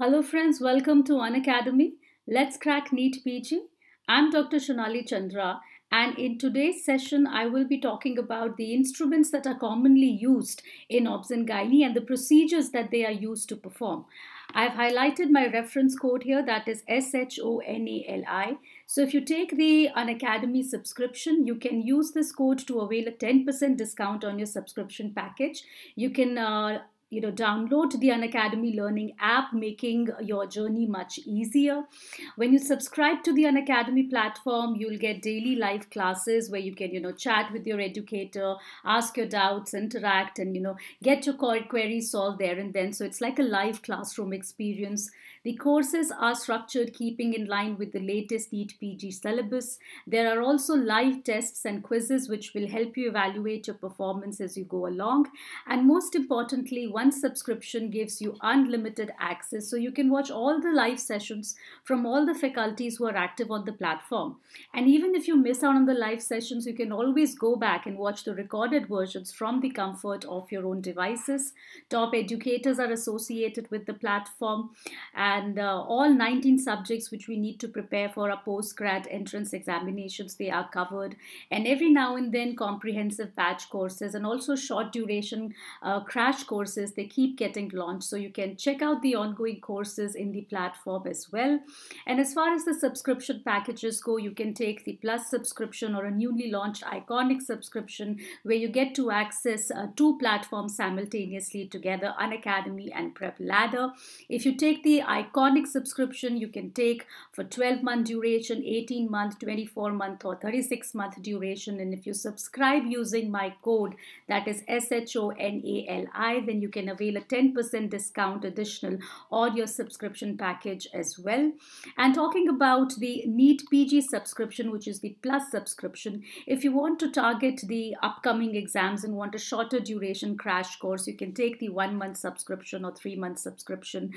Hello friends, welcome to One Academy. Let's crack NEET PG. I'm Dr. Shonali Chandra and in today's session I will be talking about the instruments that are commonly used in OBS and gynae and the procedures that they are used to perform. I've highlighted my reference code here that is SHONALI. So if you take the Unacademy subscription, you can use this code to avail a 10% discount on your subscription package. You can uh, you know download the unacademy learning app making your journey much easier when you subscribe to the unacademy platform you'll get daily live classes where you can you know chat with your educator ask your doubts interact and you know get your queries solved there and then so it's like a live classroom experience the courses are structured keeping in line with the latest NEET PG syllabus. There are also live tests and quizzes which will help you evaluate your performance as you go along. And most importantly, one subscription gives you unlimited access. So you can watch all the live sessions from all the faculties who are active on the platform. And even if you miss out on the live sessions, you can always go back and watch the recorded versions from the comfort of your own devices. Top educators are associated with the platform. And and uh, all 19 subjects which we need to prepare for our post-grad entrance examinations they are covered and every now and then comprehensive batch courses and also short duration uh, crash courses they keep getting launched so you can check out the ongoing courses in the platform as well and as far as the subscription packages go you can take the plus subscription or a newly launched iconic subscription where you get to access uh, two platforms simultaneously together unacademy and prep ladder if you take the iconic subscription you can take for 12 month duration 18 month 24 month or 36 month duration and if you subscribe using my code that is shonali then you can avail a 10% discount additional on your subscription package as well and talking about the neat pg subscription which is the plus subscription if you want to target the upcoming exams and want a shorter duration crash course you can take the one month subscription or three month subscription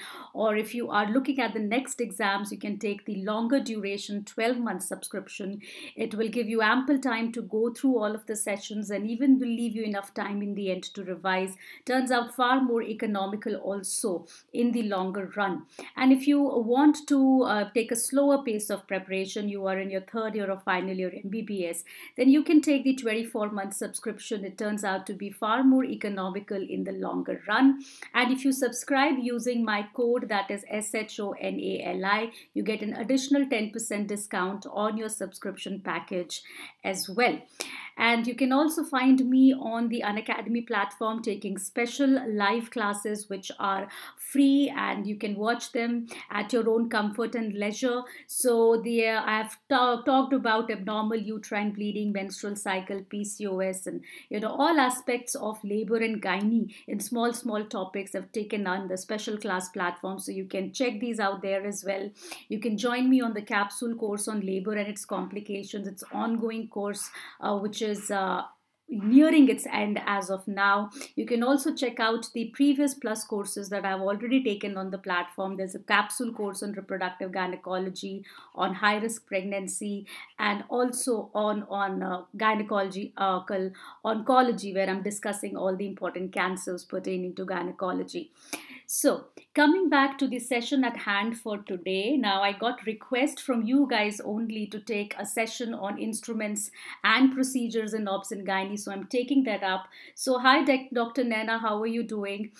or if you are looking at the next exams, you can take the longer duration 12 month subscription. It will give you ample time to go through all of the sessions and even will leave you enough time in the end to revise. Turns out far more economical also in the longer run. And if you want to uh, take a slower pace of preparation, you are in your third year or final year MBBS, then you can take the 24 month subscription. It turns out to be far more economical in the longer run. And if you subscribe using my code that is S-H-O-N-A-L-I. You get an additional 10% discount on your subscription package as well. And you can also find me on the Unacademy platform taking special live classes which are free and you can watch them at your own comfort and leisure. So there uh, I have talked about abnormal uterine bleeding, menstrual cycle, PCOS and you know all aspects of labor and gynae in small small topics I've taken on the special class platform so you can check these out there as well. You can join me on the capsule course on labor and its complications. It's ongoing course uh, which is uh, nearing its end as of now. You can also check out the previous plus courses that I've already taken on the platform. There's a capsule course on reproductive gynecology, on high risk pregnancy, and also on, on uh, gynecology, uh, oncology, where I'm discussing all the important cancers pertaining to gynecology. So coming back to the session at hand for today, now I got request from you guys only to take a session on instruments and procedures in obs and gynae. So I'm taking that up. So hi Dr. Nana, how are you doing?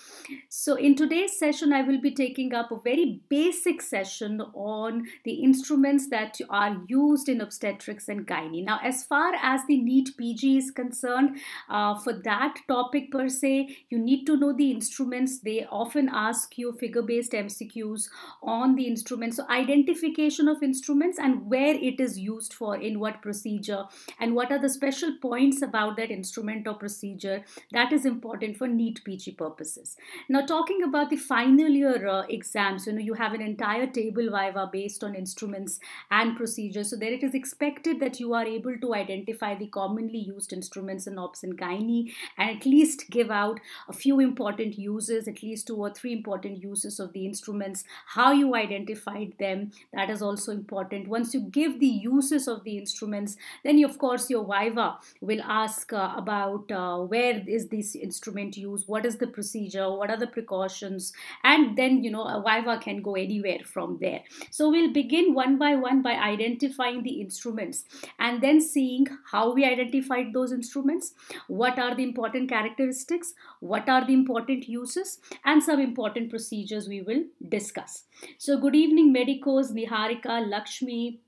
So in today's session, I will be taking up a very basic session on the instruments that are used in obstetrics and gynae. Now as far as the NEAT PG is concerned, uh, for that topic per se, you need to know the instruments. They often are ask you figure based MCQs on the instruments. So, identification of instruments and where it is used for, in what procedure, and what are the special points about that instrument or procedure that is important for neat PG purposes. Now, talking about the final year uh, exams, you know, you have an entire table viva based on instruments and procedures. So, there it is expected that you are able to identify the commonly used instruments in OPS and Gynae and at least give out a few important uses, at least two or three important uses of the instruments, how you identified them, that is also important. Once you give the uses of the instruments, then you, of course your Viva will ask uh, about uh, where is this instrument used, what is the procedure, what are the precautions, and then you know a Viva can go anywhere from there. So we'll begin one by one by identifying the instruments and then seeing how we identified those instruments, what are the important characteristics, what are the important uses, and some important important procedures we will discuss. So good evening medicos, Niharika, Lakshmi,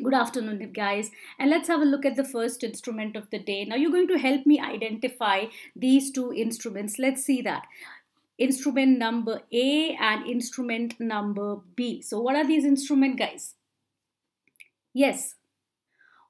Good afternoon, guys, and let's have a look at the first instrument of the day. Now, you're going to help me identify these two instruments. Let's see that instrument number A and instrument number B. So, what are these instruments, guys? Yes,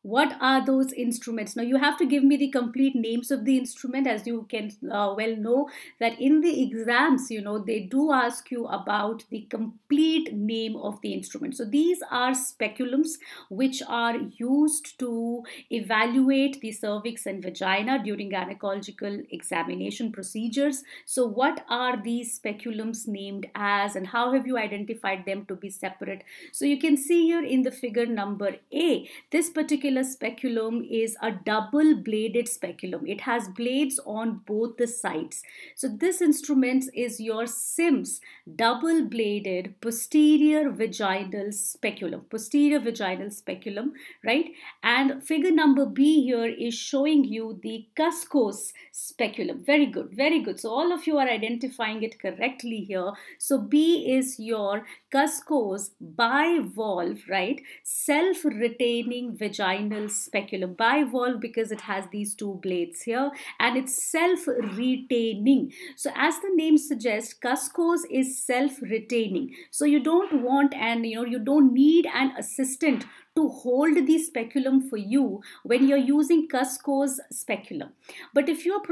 what are those instruments now you have to give me the complete names of the instrument as you can uh, well know that in the exams you know they do ask you about the complete name of the instrument so these are speculums which are used to evaluate the cervix and vagina during gynecological examination procedures so what are these speculums named as and how have you identified them to be separate so you can see here in the figure number a this particular particular speculum is a double bladed speculum. It has blades on both the sides. So this instrument is your SIMS double bladed posterior vaginal speculum, posterior vaginal speculum, right? And figure number B here is showing you the Cusco's speculum. Very good, very good. So all of you are identifying it correctly here. So B is your Cusco's bivalve, right? Self-retaining vaginal spinal speculum bivalve because it has these two blades here and it's self-retaining. So as the name suggests, cuscose is self-retaining. So you don't want and you know you don't need an assistant to hold the speculum for you when you're using Cusco's speculum. But if you're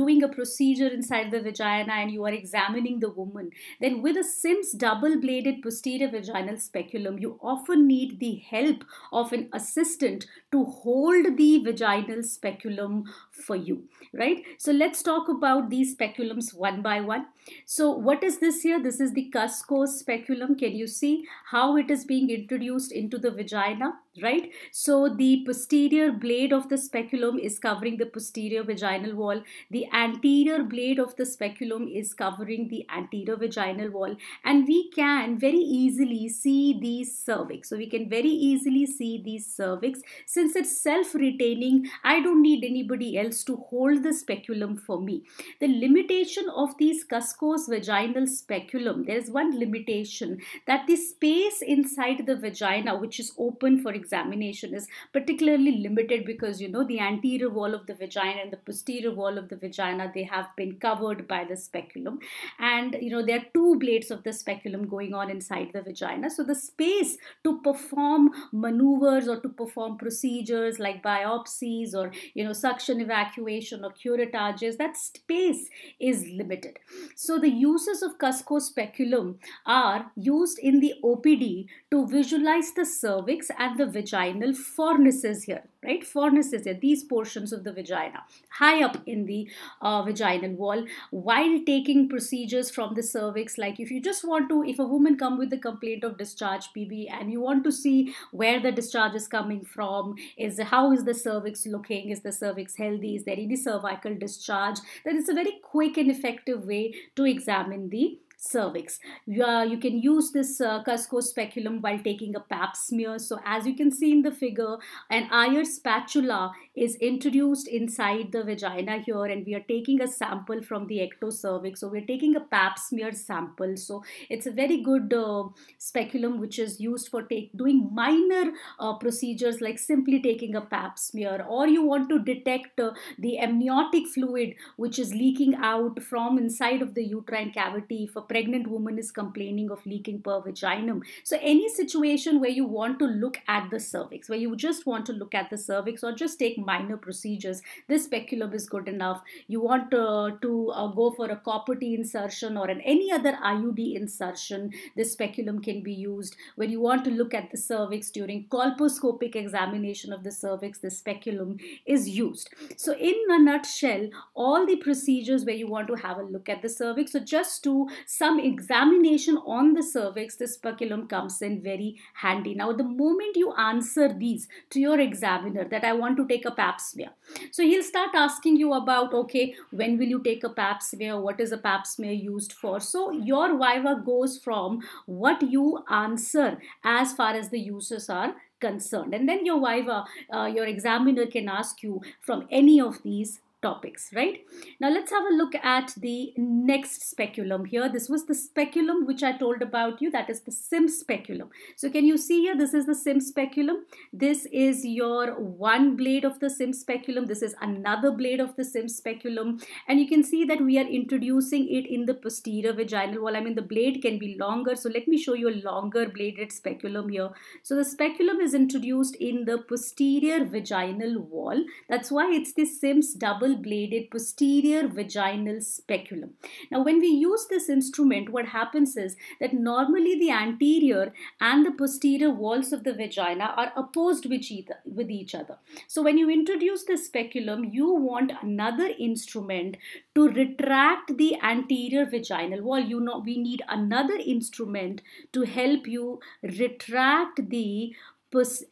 doing a procedure inside the vagina and you are examining the woman, then with a Sims double-bladed posterior vaginal speculum, you often need the help of an assistant to hold the vaginal speculum for you, right? So let's talk about these speculums one by one. So what is this here? This is the cuscose speculum. Can you see how it is being introduced into the vagina? right? So the posterior blade of the speculum is covering the posterior vaginal wall. The anterior blade of the speculum is covering the anterior vaginal wall. And we can very easily see the cervix. So we can very easily see the cervix. Since it's self-retaining, I don't need anybody else to hold the speculum for me. The limitation of these Cusco's vaginal speculum, there is one limitation that the space inside the vagina, which is open, for example, examination is particularly limited because you know the anterior wall of the vagina and the posterior wall of the vagina they have been covered by the speculum and you know there are two blades of the speculum going on inside the vagina so the space to perform maneuvers or to perform procedures like biopsies or you know suction evacuation or curetages that space is limited so the uses of cusco speculum are used in the OPD to visualize the cervix and the vaginal fornices here, right? Fornices here, these portions of the vagina, high up in the uh, vaginal wall, while taking procedures from the cervix. Like if you just want to, if a woman come with the complaint of discharge PB and you want to see where the discharge is coming from, is how is the cervix looking, is the cervix healthy, is there any cervical discharge, then it's a very quick and effective way to examine the cervix. Uh, you can use this uh, Cusco speculum while taking a pap smear. So as you can see in the figure, an iron spatula is introduced inside the vagina here and we are taking a sample from the ectocervix. So we're taking a pap smear sample. So it's a very good uh, speculum which is used for take, doing minor uh, procedures like simply taking a pap smear or you want to detect uh, the amniotic fluid which is leaking out from inside of the uterine cavity if a pregnant woman is complaining of leaking per vaginum. So any situation where you want to look at the cervix, where you just want to look at the cervix or just take minor procedures. This speculum is good enough. You want uh, to uh, go for a copper T insertion or an any other IUD insertion. This speculum can be used. When you want to look at the cervix during colposcopic examination of the cervix, the speculum is used. So in a nutshell, all the procedures where you want to have a look at the cervix. So just to some examination on the cervix, the speculum comes in very handy. Now the moment you answer these to your examiner that I want to take a pap smear. So he'll start asking you about, okay, when will you take a pap smear? What is a pap smear used for? So your viva goes from what you answer as far as the users are concerned. And then your viva, uh, your examiner can ask you from any of these topics, right? Now let's have a look at the next speculum here. This was the speculum which I told about you, that is the sim speculum. So can you see here, this is the sim speculum. This is your one blade of the sim speculum. This is another blade of the sim speculum. And you can see that we are introducing it in the posterior vaginal wall. I mean, the blade can be longer. So let me show you a longer bladed speculum here. So the speculum is introduced in the posterior vaginal wall. That's why it's the sim's double double bladed posterior vaginal speculum. Now, when we use this instrument, what happens is that normally the anterior and the posterior walls of the vagina are opposed with each, with each other. So, when you introduce the speculum, you want another instrument to retract the anterior vaginal wall. You know, we need another instrument to help you retract the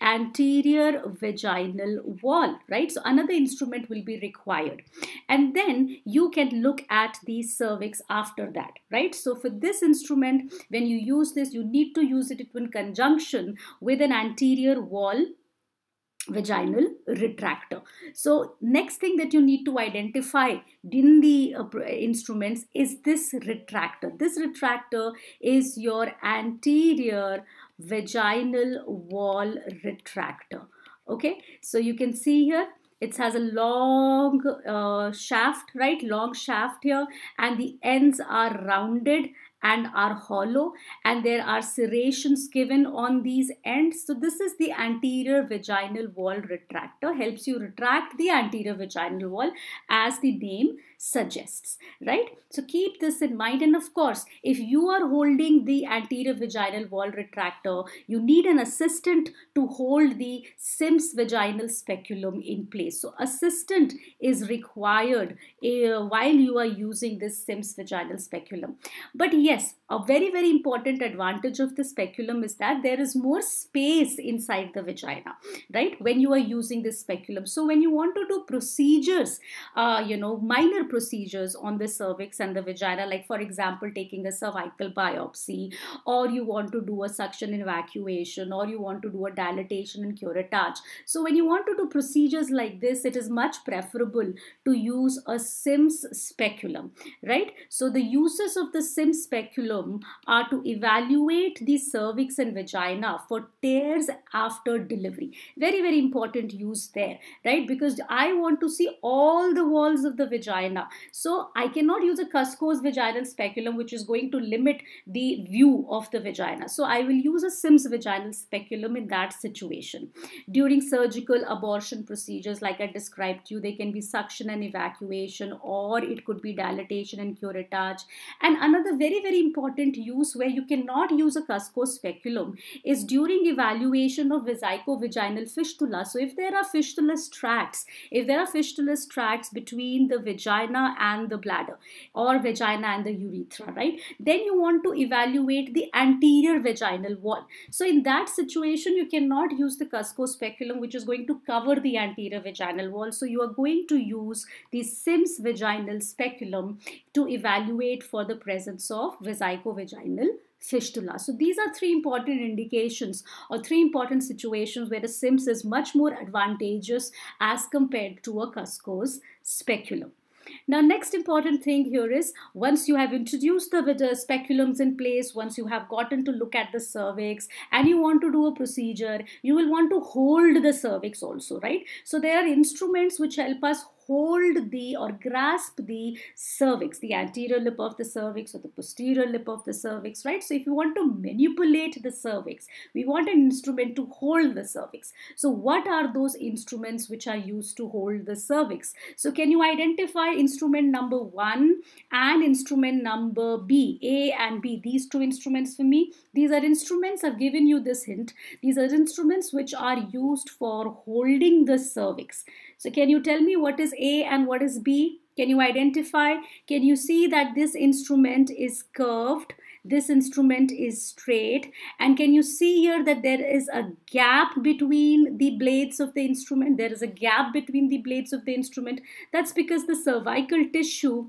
anterior vaginal wall, right? So another instrument will be required. And then you can look at the cervix after that, right? So for this instrument, when you use this, you need to use it in conjunction with an anterior wall vaginal retractor. So next thing that you need to identify in the uh, instruments is this retractor. This retractor is your anterior vaginal wall retractor okay so you can see here it has a long uh, shaft right long shaft here and the ends are rounded and are hollow and there are serrations given on these ends so this is the anterior vaginal wall retractor helps you retract the anterior vaginal wall as the name suggests, right? So keep this in mind. And of course, if you are holding the anterior vaginal wall retractor, you need an assistant to hold the Sims vaginal speculum in place. So assistant is required uh, while you are using this Sims vaginal speculum. But yes, a very, very important advantage of the speculum is that there is more space inside the vagina, right? When you are using this speculum. So when you want to do procedures, uh, you know, minor procedures on the cervix and the vagina, like for example, taking a cervical biopsy, or you want to do a suction evacuation, or you want to do a dilatation and curettage. So when you want to do procedures like this, it is much preferable to use a SIMS speculum, right? So the uses of the SIMS speculum are to evaluate the cervix and vagina for tears after delivery. Very, very important use there, right? Because I want to see all the walls of the vagina so I cannot use a Cusco's vaginal speculum, which is going to limit the view of the vagina. So I will use a Sims vaginal speculum in that situation. During surgical abortion procedures, like I described to you, they can be suction and evacuation, or it could be dilatation and curettage. And another very, very important use where you cannot use a Cusco's speculum is during evaluation of vesico-vaginal fistula. So if there are fistulous tracts, if there are fistulous tracts between the vagina vagina and the bladder or vagina and the urethra, right? Then you want to evaluate the anterior vaginal wall. So in that situation, you cannot use the Cusco speculum, which is going to cover the anterior vaginal wall. So you are going to use the Sims vaginal speculum to evaluate for the presence of vesicovaginal fistula. So these are three important indications or three important situations where the SIMS is much more advantageous as compared to a Cusco's speculum. Now, next important thing here is once you have introduced the, the speculums in place, once you have gotten to look at the cervix and you want to do a procedure, you will want to hold the cervix also, right? So there are instruments which help us hold the or grasp the cervix, the anterior lip of the cervix or the posterior lip of the cervix, right? So if you want to manipulate the cervix, we want an instrument to hold the cervix. So what are those instruments which are used to hold the cervix? So can you identify instrument number one and instrument number B, A and B, these two instruments for me? These are instruments, I've given you this hint. These are instruments which are used for holding the cervix. So can you tell me what is A and what is B? Can you identify? Can you see that this instrument is curved? This instrument is straight. And can you see here that there is a gap between the blades of the instrument? There is a gap between the blades of the instrument. That's because the cervical tissue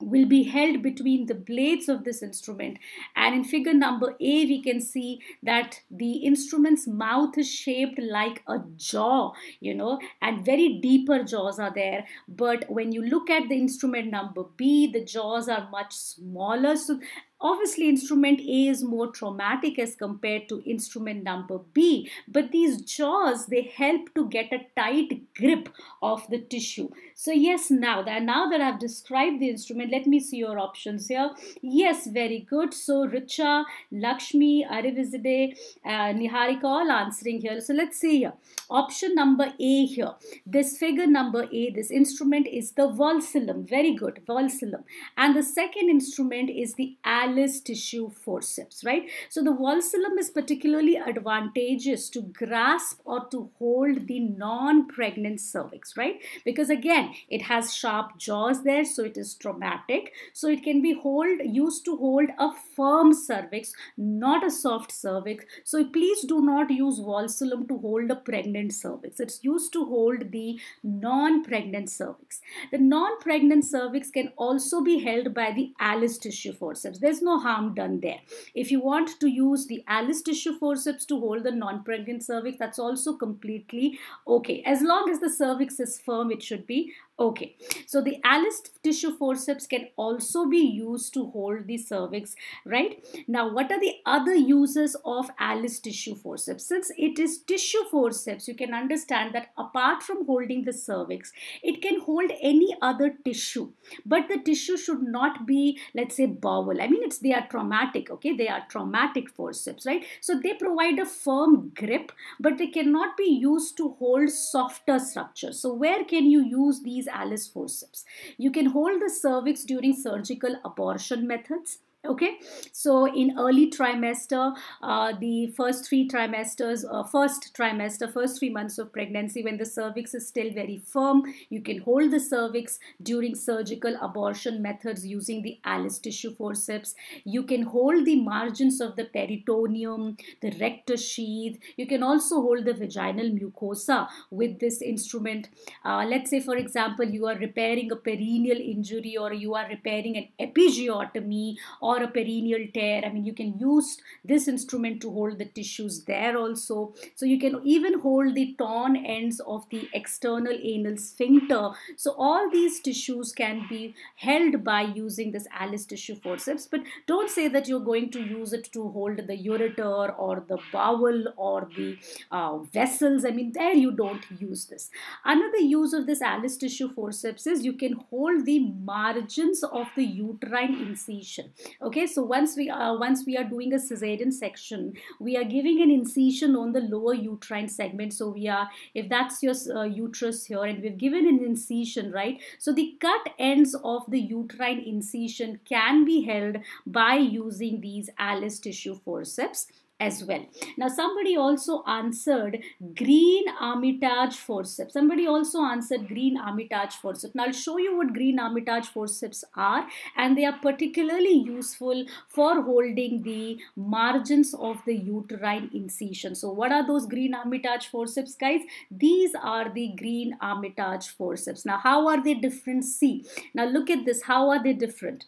will be held between the blades of this instrument and in figure number A we can see that the instrument's mouth is shaped like a jaw you know and very deeper jaws are there but when you look at the instrument number B the jaws are much smaller so Obviously, instrument A is more traumatic as compared to instrument number B, but these jaws they help to get a tight grip of the tissue. So, yes, now that now that I've described the instrument, let me see your options here. Yes, very good. So, Richa, Lakshmi, Arivizade, uh, Niharika all answering here. So, let's see here. Option number A here. This figure number A, this instrument is the Valsalam. Very good, Valsalam. And the second instrument is the ad callus tissue forceps, right? So the Valsalum is particularly advantageous to grasp or to hold the non-pregnant cervix, right? Because again, it has sharp jaws there, so it is traumatic. So it can be hold used to hold a firm cervix, not a soft cervix. So please do not use Valsalum to hold a pregnant cervix. It's used to hold the non-pregnant cervix. The non-pregnant cervix can also be held by the allus tissue forceps. There's is no harm done there. If you want to use the Alice tissue forceps to hold the non-pregnant cervix, that's also completely okay. As long as the cervix is firm, it should be Okay, so the Alice tissue forceps can also be used to hold the cervix, right? Now, what are the other uses of Alice tissue forceps? Since it is tissue forceps, you can understand that apart from holding the cervix, it can hold any other tissue, but the tissue should not be, let's say, bowel. I mean, it's they are traumatic, okay? They are traumatic forceps, right? So they provide a firm grip, but they cannot be used to hold softer structures. So where can you use these Alice forceps. You can hold the cervix during surgical abortion methods okay so in early trimester uh, the first three trimesters uh, first trimester first three months of pregnancy when the cervix is still very firm you can hold the cervix during surgical abortion methods using the Alice tissue forceps you can hold the margins of the peritoneum the rectus sheath you can also hold the vaginal mucosa with this instrument uh, let's say for example you are repairing a perineal injury or you are repairing an episiotomy or or a perineal tear. I mean, you can use this instrument to hold the tissues there also. So you can even hold the torn ends of the external anal sphincter. So all these tissues can be held by using this Alice tissue forceps. But don't say that you're going to use it to hold the ureter or the bowel or the uh, vessels. I mean, there you don't use this. Another use of this Alice tissue forceps is you can hold the margins of the uterine incision okay so once we are uh, once we are doing a cesarean section we are giving an incision on the lower uterine segment so we are if that's your uh, uterus here and we've given an incision right so the cut ends of the uterine incision can be held by using these Alice tissue forceps as well. Now, somebody also answered green Armitage forceps. Somebody also answered green Armitage forceps. Now, I'll show you what green Armitage forceps are and they are particularly useful for holding the margins of the uterine incision. So, what are those green Armitage forceps guys? These are the green Armitage forceps. Now, how are they different? See, now look at this. How are they different?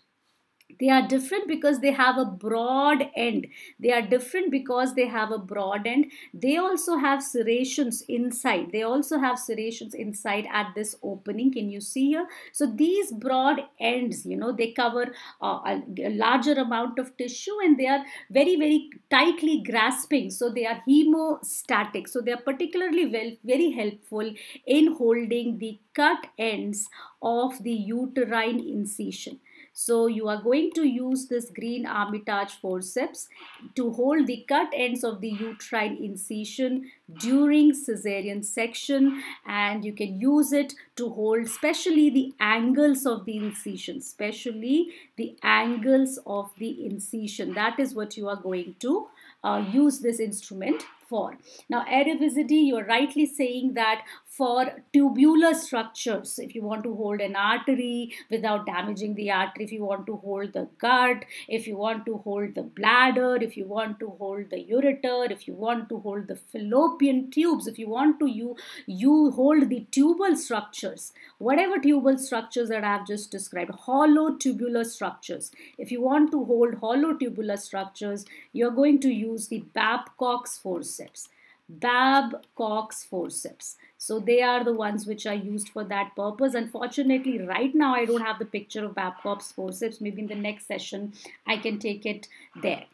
They are different because they have a broad end. They are different because they have a broad end. They also have serrations inside. They also have serrations inside at this opening. Can you see here? So these broad ends, you know, they cover uh, a, a larger amount of tissue and they are very, very tightly grasping. So they are hemostatic. So they are particularly well, very helpful in holding the cut ends of the uterine incision. So you are going to use this green armitage forceps to hold the cut ends of the uterine incision during cesarean section and you can use it to hold especially the angles of the incision, especially the angles of the incision. That is what you are going to uh, use this instrument for. Now erivicity, you're rightly saying that for tubular structures, if you want to hold an artery without damaging the artery, if you want to hold the gut, if you want to hold the bladder, if you want to hold the ureter, if you want to hold the fallopian tubes, if you want to you you hold the tubal structures, whatever tubal structures that I have just described, hollow tubular structures. If you want to hold hollow tubular structures, you're going to use the Babcock's force forceps. Babcock's forceps. So they are the ones which are used for that purpose. Unfortunately, right now I don't have the picture of Babcock's forceps. Maybe in the next session I can take it there.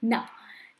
Now,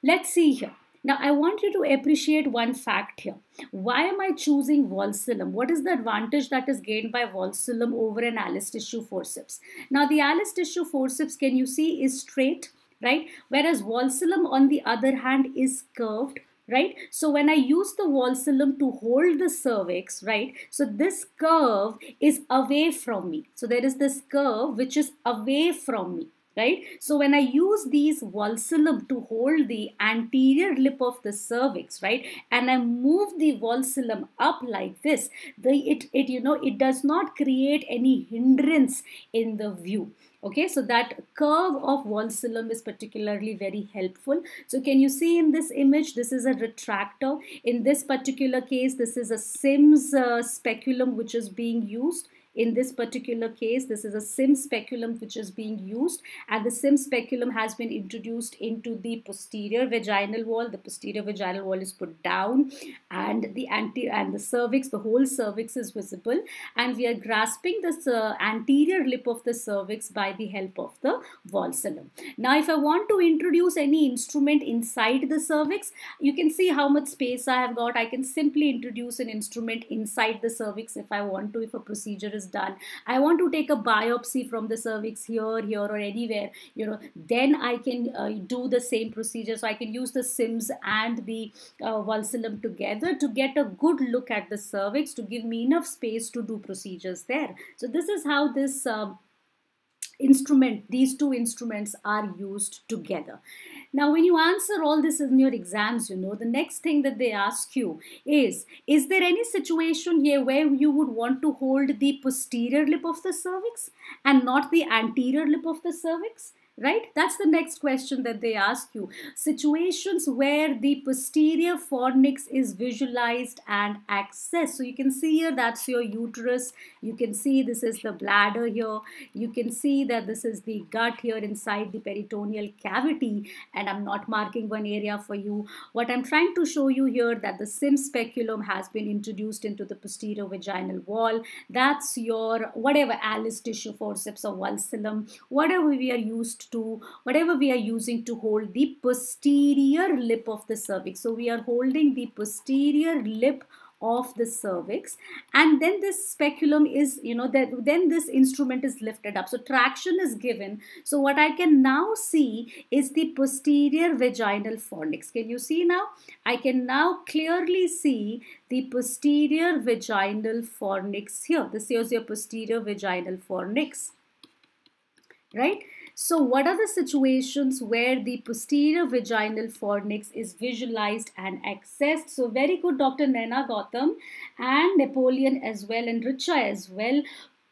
let's see here. Now, I want you to appreciate one fact here. Why am I choosing Valsalum? What is the advantage that is gained by Valsalum over an Alice tissue forceps? Now, the Alice tissue forceps, can you see, is straight, right? Whereas Valsalum, on the other hand, is curved right? So when I use the valsalum to hold the cervix, right? So this curve is away from me. So there is this curve which is away from me, right? So when I use these valsalum to hold the anterior lip of the cervix, right? And I move the valsalum up like this, the, it, it, you know, it does not create any hindrance in the view. Okay, so that curve of volcellum is particularly very helpful. So can you see in this image, this is a retractor. In this particular case, this is a SIMS uh, speculum which is being used. In this particular case, this is a sim speculum which is being used and the sim speculum has been introduced into the posterior vaginal wall. The posterior vaginal wall is put down and the anti and the cervix, the whole cervix is visible and we are grasping the uh, anterior lip of the cervix by the help of the volcellum. Now, if I want to introduce any instrument inside the cervix, you can see how much space I have got. I can simply introduce an instrument inside the cervix if I want to, if a procedure is is done i want to take a biopsy from the cervix here here or anywhere you know then i can uh, do the same procedure so i can use the sims and the uh, valsalum together to get a good look at the cervix to give me enough space to do procedures there so this is how this um, instrument, these two instruments are used together. Now, when you answer all this in your exams, you know, the next thing that they ask you is, is there any situation here where you would want to hold the posterior lip of the cervix and not the anterior lip of the cervix? right that's the next question that they ask you situations where the posterior fornix is visualized and accessed so you can see here that's your uterus you can see this is the bladder here you can see that this is the gut here inside the peritoneal cavity and i'm not marking one area for you what i'm trying to show you here that the sim speculum has been introduced into the posterior vaginal wall that's your whatever alice tissue forceps or valsillum whatever we are used to whatever we are using to hold the posterior lip of the cervix. So we are holding the posterior lip of the cervix and then this speculum is you know that then this instrument is lifted up so traction is given so what i can now see is the posterior vaginal fornix can you see now i can now clearly see the posterior vaginal fornix here this is your posterior vaginal fornix right so what are the situations where the posterior vaginal fornix is visualized and accessed? So very good Dr. Naina Gotham and Napoleon as well and Richa as well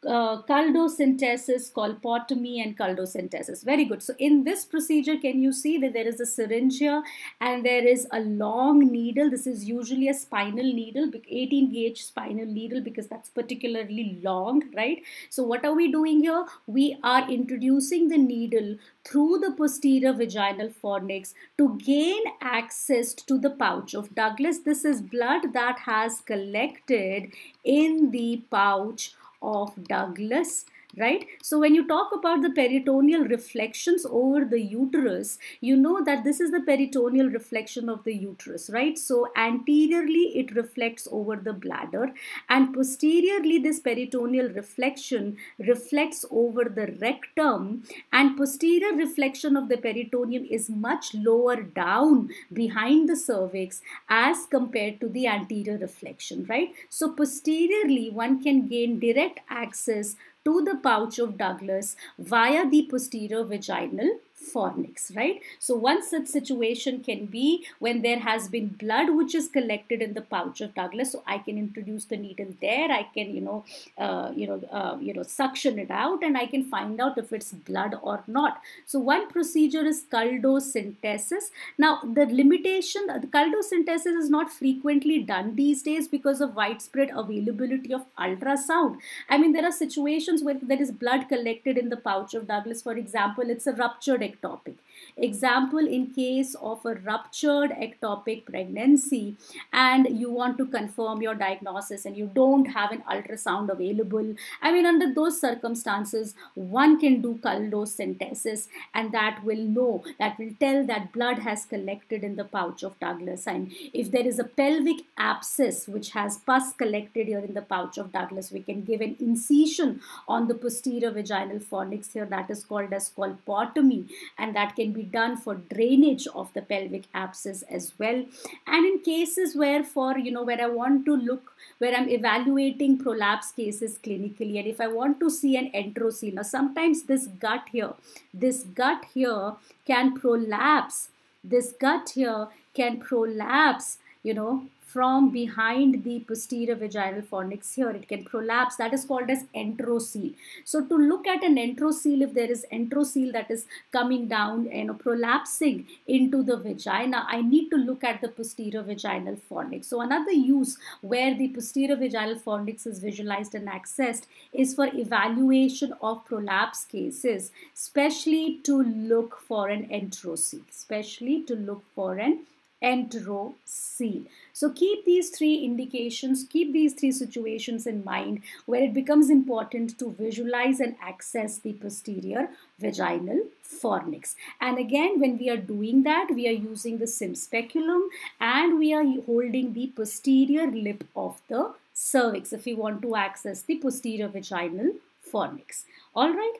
uh, caldocentesis, colpotomy, and caldocentesis. Very good. So in this procedure, can you see that there is a syringe here and there is a long needle. This is usually a spinal needle, 18 gauge spinal needle because that's particularly long, right? So what are we doing here? We are introducing the needle through the posterior vaginal fornix to gain access to the pouch of Douglas. This is blood that has collected in the pouch of Douglas right so when you talk about the peritoneal reflections over the uterus you know that this is the peritoneal reflection of the uterus right so anteriorly it reflects over the bladder and posteriorly this peritoneal reflection reflects over the rectum and posterior reflection of the peritoneum is much lower down behind the cervix as compared to the anterior reflection right so posteriorly one can gain direct access to the pouch of Douglas via the posterior vaginal fornix, right? So one such situation can be when there has been blood which is collected in the pouch of Douglas. So I can introduce the needle there. I can, you know, uh, you know, uh, you know, suction it out, and I can find out if it's blood or not. So one procedure is culdocentesis. Now the limitation, the culdocentesis is not frequently done these days because of widespread availability of ultrasound. I mean, there are situations where there is blood collected in the pouch of Douglas. For example, it's a ruptured topic Example, in case of a ruptured ectopic pregnancy and you want to confirm your diagnosis and you don't have an ultrasound available. I mean, under those circumstances, one can do caldose synthesis and that will know, that will tell that blood has collected in the pouch of And If there is a pelvic abscess which has pus collected here in the pouch of Douglas, we can give an incision on the posterior vaginal fornix here that is called as colpotomy and that can be done for drainage of the pelvic abscess as well. And in cases where for, you know, where I want to look, where I'm evaluating prolapse cases clinically, and if I want to see an enterocele, now sometimes this gut here, this gut here can prolapse, this gut here can prolapse, you know, from behind the posterior vaginal fornix here. It can prolapse. That is called as enterocele. So to look at an enterocele, if there is enterocele that is coming down and you know, prolapsing into the vagina, I need to look at the posterior vaginal fornix. So another use where the posterior vaginal fornix is visualized and accessed is for evaluation of prolapse cases, especially to look for an enterocele, especially to look for an and row C. So keep these three indications, keep these three situations in mind where it becomes important to visualize and access the posterior vaginal fornix. And again, when we are doing that, we are using the sim speculum and we are holding the posterior lip of the cervix if we want to access the posterior vaginal fornix. All right.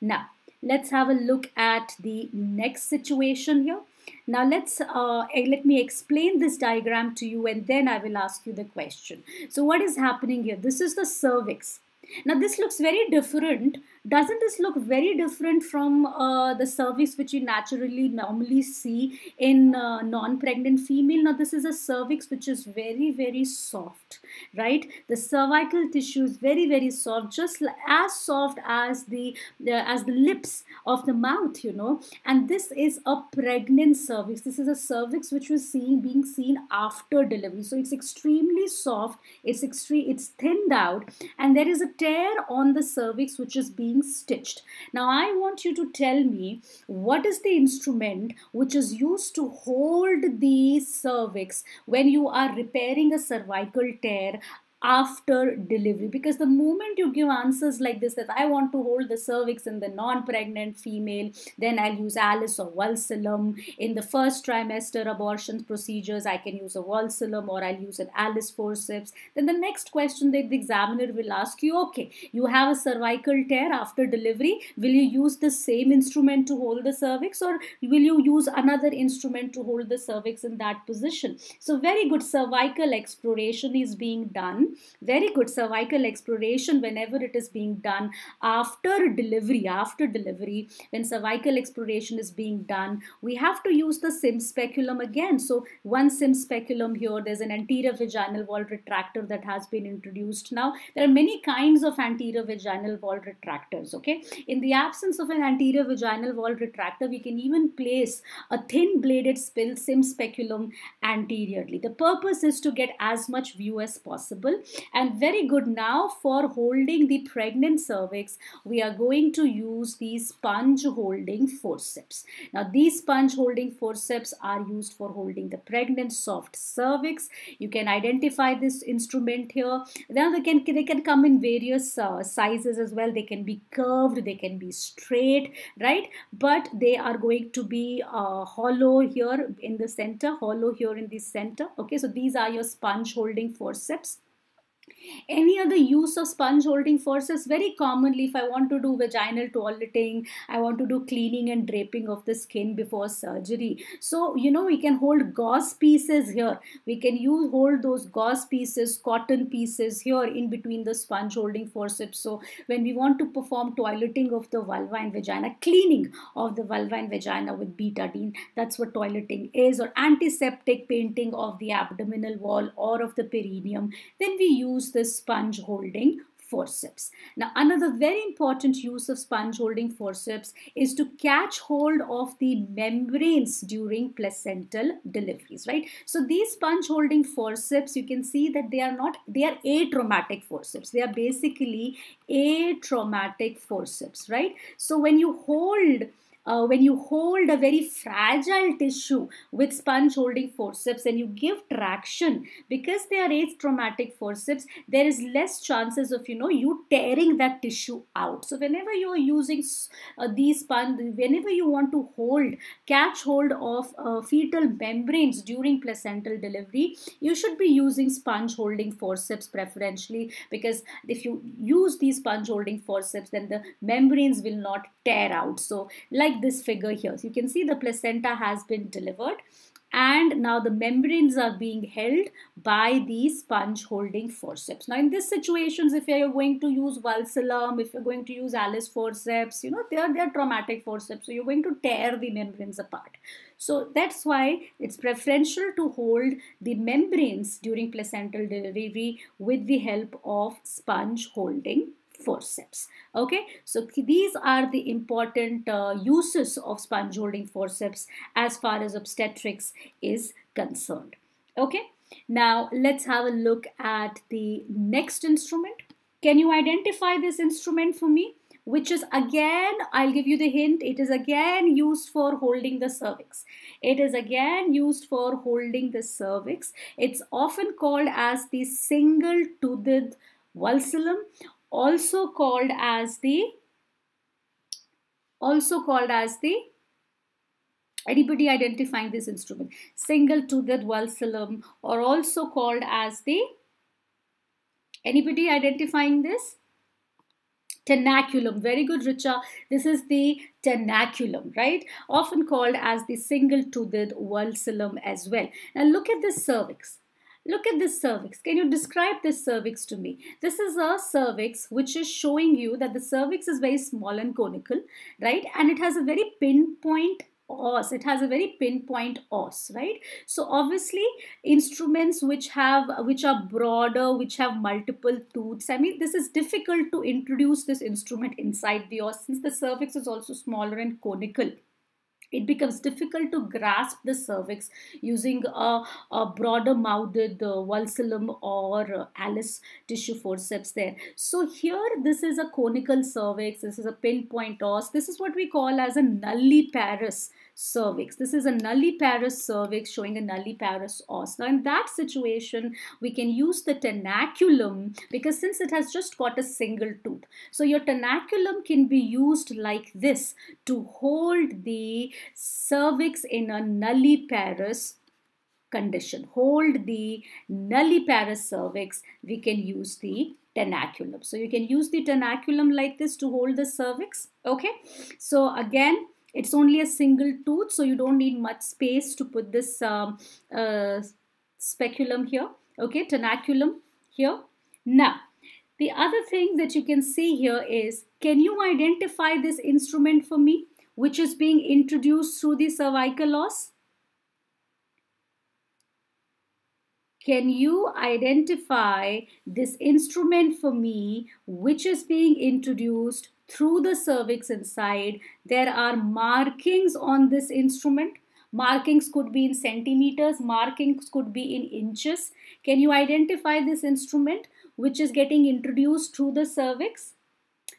Now, let's have a look at the next situation here. Now let's uh, let me explain this diagram to you and then I will ask you the question. So what is happening here? This is the cervix. Now this looks very different doesn't this look very different from uh, the cervix which you naturally normally see in uh, non-pregnant female? Now this is a cervix which is very, very soft, right? The cervical tissue is very, very soft, just as soft as the, the as the lips of the mouth, you know. And this is a pregnant cervix. This is a cervix which was seen being seen after delivery. So it's extremely soft. It's extreme. It's thinned out, and there is a tear on the cervix which is being being stitched. Now I want you to tell me what is the instrument which is used to hold the cervix when you are repairing a cervical tear after delivery because the moment you give answers like this that i want to hold the cervix in the non-pregnant female then i'll use alice or valsalum in the first trimester abortion procedures i can use a valsalum or i'll use an alice forceps then the next question that the examiner will ask you okay you have a cervical tear after delivery will you use the same instrument to hold the cervix or will you use another instrument to hold the cervix in that position so very good cervical exploration is being done very good cervical exploration whenever it is being done after delivery after delivery when cervical exploration is being done we have to use the sim speculum again so one sim speculum here there's an anterior vaginal wall retractor that has been introduced now there are many kinds of anterior vaginal wall retractors okay in the absence of an anterior vaginal wall retractor we can even place a thin bladed spill sim speculum anteriorly the purpose is to get as much view as possible and very good now for holding the pregnant cervix we are going to use these sponge holding forceps now these sponge holding forceps are used for holding the pregnant soft cervix you can identify this instrument here now they can they can come in various uh, sizes as well they can be curved they can be straight right but they are going to be uh, hollow here in the center hollow here in the center okay so these are your sponge holding forceps any other use of sponge holding forces? Very commonly, if I want to do vaginal toileting, I want to do cleaning and draping of the skin before surgery. So, you know, we can hold gauze pieces here. We can use hold those gauze pieces, cotton pieces here in between the sponge holding forceps. So, when we want to perform toileting of the vulva and vagina, cleaning of the vulva and vagina with betadine, that's what toileting is, or antiseptic painting of the abdominal wall or of the perineum, then we use the sponge holding forceps. Now another very important use of sponge holding forceps is to catch hold of the membranes during placental deliveries, right? So these sponge holding forceps, you can see that they are not, they are atraumatic forceps. They are basically atraumatic forceps, right? So when you hold uh, when you hold a very fragile tissue with sponge holding forceps and you give traction because they are traumatic forceps there is less chances of you know you tearing that tissue out so whenever you are using uh, these sponge whenever you want to hold catch hold of uh, fetal membranes during placental delivery you should be using sponge holding forceps preferentially because if you use these sponge holding forceps then the membranes will not tear out so like like this figure here. So you can see the placenta has been delivered and now the membranes are being held by the sponge holding forceps. Now in these situations, if you're going to use Valsalum, if you're going to use Alice forceps, you know, they're, they're traumatic forceps. So you're going to tear the membranes apart. So that's why it's preferential to hold the membranes during placental delivery with the help of sponge holding forceps okay so these are the important uh, uses of sponge holding forceps as far as obstetrics is concerned okay now let's have a look at the next instrument can you identify this instrument for me which is again i'll give you the hint it is again used for holding the cervix it is again used for holding the cervix it's often called as the single toothed Valsalum also called as the also called as the anybody identifying this instrument single toothed dwelselum or also called as the anybody identifying this tenaculum very good richa this is the tenaculum right often called as the single toothed dwelselum as well now look at the cervix Look at this cervix. Can you describe this cervix to me? This is a cervix which is showing you that the cervix is very small and conical, right? And it has a very pinpoint os it has a very pinpoint os right so obviously instruments which have which are broader which have multiple tooths i mean this is difficult to introduce this instrument inside the os since the cervix is also smaller and conical it becomes difficult to grasp the cervix using a, a broader mouthed uh, valsalum or uh, Alice tissue forceps there. So here this is a conical cervix, this is a pinpoint os, this is what we call as a nulliparous cervix. This is a nulliparous cervix showing a nulliparous os. Now in that situation, we can use the tenaculum because since it has just got a single tooth. So your tenaculum can be used like this to hold the cervix in a nulliparous condition. Hold the nulliparous cervix, we can use the tenaculum. So you can use the tenaculum like this to hold the cervix, okay? So again, it's only a single tooth, so you don't need much space to put this um, uh, speculum here, okay, tenaculum here. Now, the other thing that you can see here is, can you identify this instrument for me? which is being introduced through the cervical loss? Can you identify this instrument for me which is being introduced through the cervix inside? There are markings on this instrument. Markings could be in centimeters, markings could be in inches. Can you identify this instrument which is getting introduced through the cervix?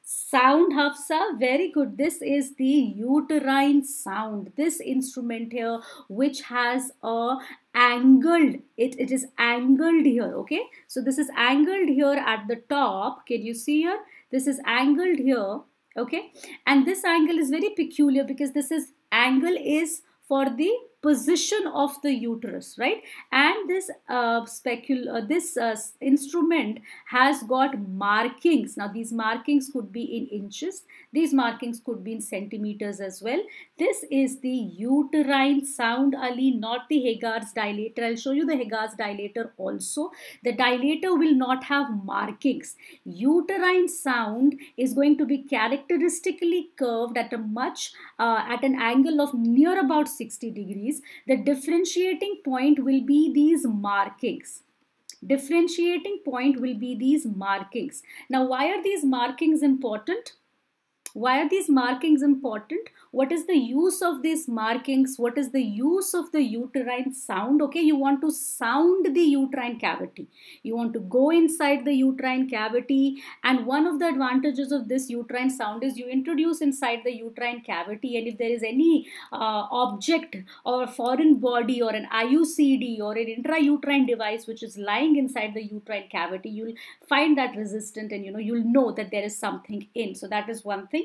Sound Hafsa, very good. This is the uterine sound. This instrument here which has a angled, it, it is angled here, okay? So this is angled here at the top. Can you see here? This is angled here, okay? And this angle is very peculiar because this is angle is for the position of the uterus, right? And this uh, specul uh, this uh, instrument has got markings. Now these markings could be in inches. These markings could be in centimeters as well. This is the uterine sound, Ali, not the Hagar's dilator. I'll show you the Hagar's dilator also. The dilator will not have markings. Uterine sound is going to be characteristically curved at a much, uh, at an angle of near about 60 degrees the differentiating point will be these markings differentiating point will be these markings now why are these markings important why are these markings important? What is the use of these markings? What is the use of the uterine sound? Okay, you want to sound the uterine cavity. You want to go inside the uterine cavity. And one of the advantages of this uterine sound is you introduce inside the uterine cavity. And if there is any uh, object or foreign body or an IUCD or an intrauterine device which is lying inside the uterine cavity, you'll find that resistant and you know, you'll know that there is something in. So that is one thing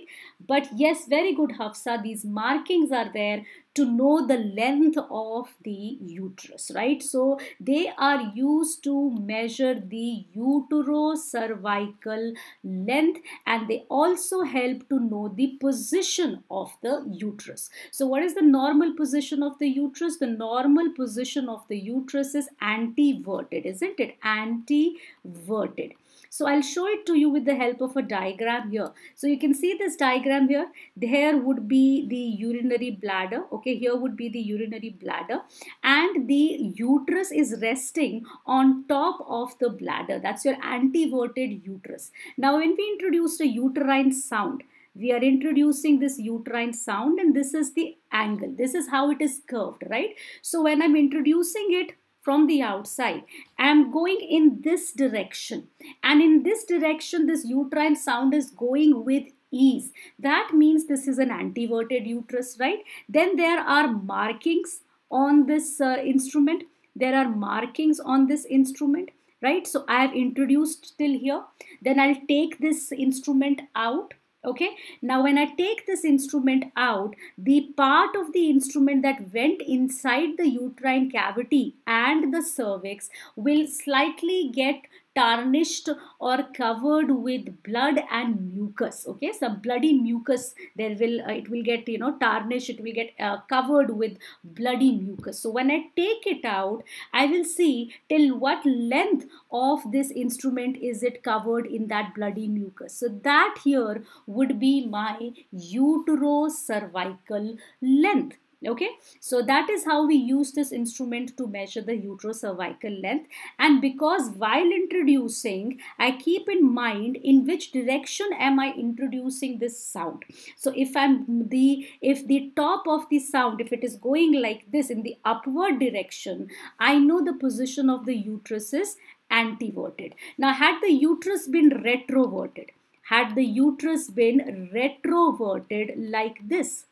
but yes, very good Hafsa, these markings are there to know the length of the uterus, right? So they are used to measure the uterocervical length and they also help to know the position of the uterus. So what is the normal position of the uterus? The normal position of the uterus is antiverted, isn't it? Antiverted. So I'll show it to you with the help of a diagram here. So you can see this diagram here. There would be the urinary bladder. Okay, here would be the urinary bladder and the uterus is resting on top of the bladder. That's your antiverted uterus. Now when we introduced a uterine sound, we are introducing this uterine sound and this is the angle. This is how it is curved, right? So when I'm introducing it, from the outside. I am going in this direction. And in this direction, this uterine sound is going with ease. That means this is an antiverted uterus, right? Then there are markings on this uh, instrument. There are markings on this instrument, right? So I have introduced till here. Then I'll take this instrument out okay now when i take this instrument out the part of the instrument that went inside the uterine cavity and the cervix will slightly get tarnished or covered with blood and mucus okay some bloody mucus there will uh, it will get you know tarnished it will get uh, covered with bloody mucus so when i take it out i will see till what length of this instrument is it covered in that bloody mucus so that here would be my uterocervical length okay so that is how we use this instrument to measure the uterocervical length and because while introducing I keep in mind in which direction am I introducing this sound so if I'm the if the top of the sound if it is going like this in the upward direction I know the position of the uterus is antiverted now had the uterus been retroverted had the uterus been retroverted like this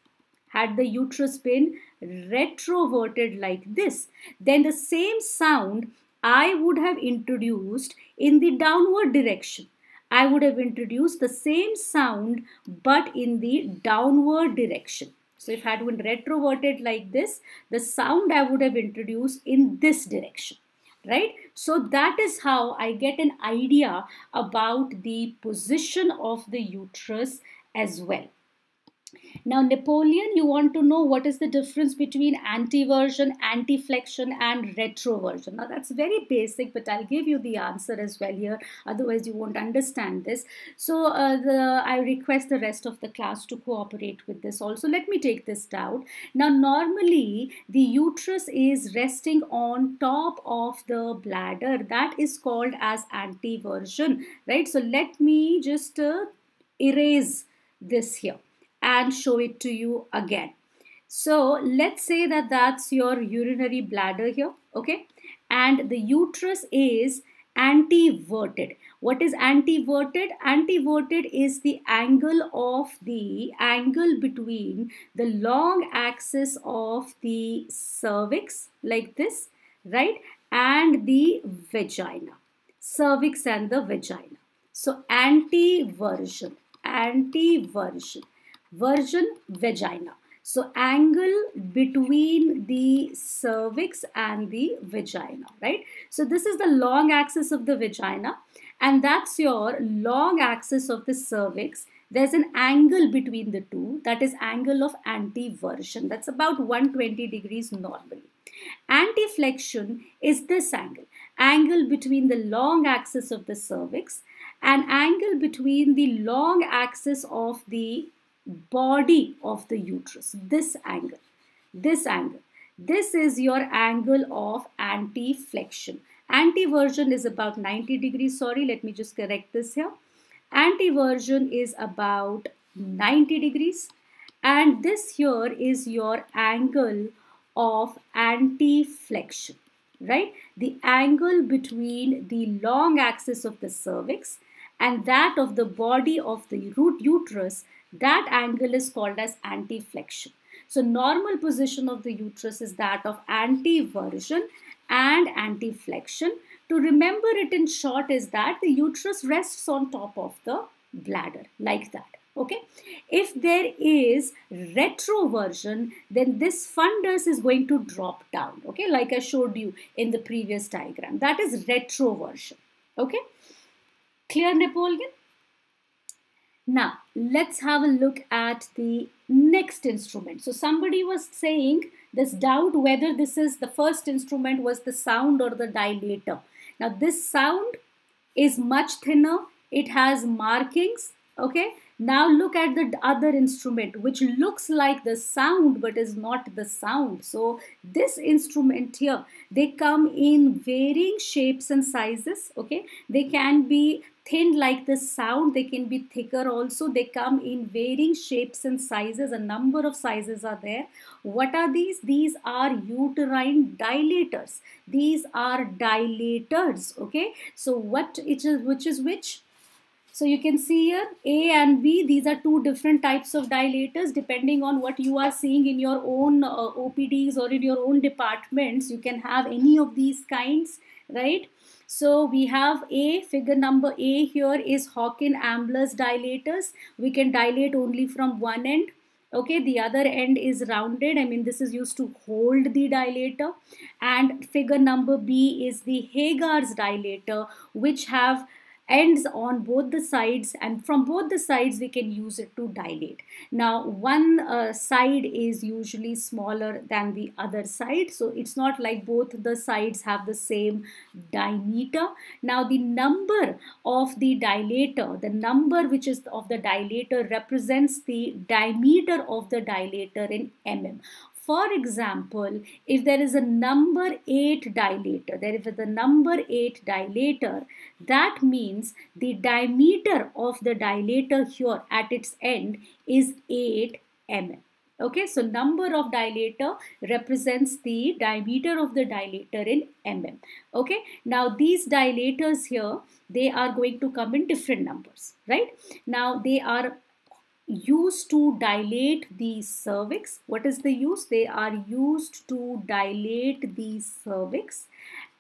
had the uterus been retroverted like this, then the same sound I would have introduced in the downward direction. I would have introduced the same sound but in the downward direction. So if I had been retroverted like this, the sound I would have introduced in this direction, right? So that is how I get an idea about the position of the uterus as well. Now, Napoleon, you want to know what is the difference between antiversion, antiflexion, and retroversion. Now, that's very basic, but I'll give you the answer as well here. Otherwise, you won't understand this. So, uh, the, I request the rest of the class to cooperate with this also. Let me take this down. Now, normally, the uterus is resting on top of the bladder. That is called as antiversion, right? So, let me just uh, erase this here and show it to you again. So let's say that that's your urinary bladder here, okay? And the uterus is antiverted. What is antiverted? Antiverted is the angle of the angle between the long axis of the cervix like this, right? And the vagina, cervix and the vagina. So antiversion, antiversion virgin vagina. So angle between the cervix and the vagina, right? So this is the long axis of the vagina and that's your long axis of the cervix. There's an angle between the two that is angle of antiversion. That's about 120 degrees normally. Antiflexion is this angle, angle between the long axis of the cervix and angle between the long axis of the body of the uterus, this angle, this angle. This is your angle of anti-flexion. Antiversion is about 90 degrees. Sorry, let me just correct this here. Antiversion is about 90 degrees. And this here is your angle of anti-flexion, right? The angle between the long axis of the cervix and that of the body of the root uterus that angle is called as antiflexion. So normal position of the uterus is that of antiversion and antiflexion. To remember it in short is that the uterus rests on top of the bladder like that. Okay. If there is retroversion, then this fundus is going to drop down. Okay. Like I showed you in the previous diagram. That is retroversion. Okay. Clear, Napoleon? Now, let's have a look at the next instrument. So somebody was saying this doubt whether this is the first instrument was the sound or the dilator. Now this sound is much thinner. It has markings. Okay. Now look at the other instrument which looks like the sound but is not the sound. So this instrument here, they come in varying shapes and sizes. Okay. They can be thin like the sound they can be thicker also they come in varying shapes and sizes a number of sizes are there what are these these are uterine dilators these are dilators okay so what it is which is which so you can see here A and B, these are two different types of dilators depending on what you are seeing in your own uh, OPDs or in your own departments. You can have any of these kinds, right? So we have A, figure number A here is Hawking Ambler's dilators. We can dilate only from one end. Okay, the other end is rounded. I mean, this is used to hold the dilator. And figure number B is the Hagar's dilator, which have ends on both the sides and from both the sides we can use it to dilate. Now one uh, side is usually smaller than the other side so it's not like both the sides have the same diameter. Now the number of the dilator, the number which is of the dilator represents the diameter of the dilator in mm. For example, if there is a number 8 dilator, there is a number 8 dilator, that means the diameter of the dilator here at its end is 8 mm. Okay, so number of dilator represents the diameter of the dilator in mm. Okay, now these dilators here, they are going to come in different numbers, right? Now they are used to dilate the cervix. What is the use? They are used to dilate the cervix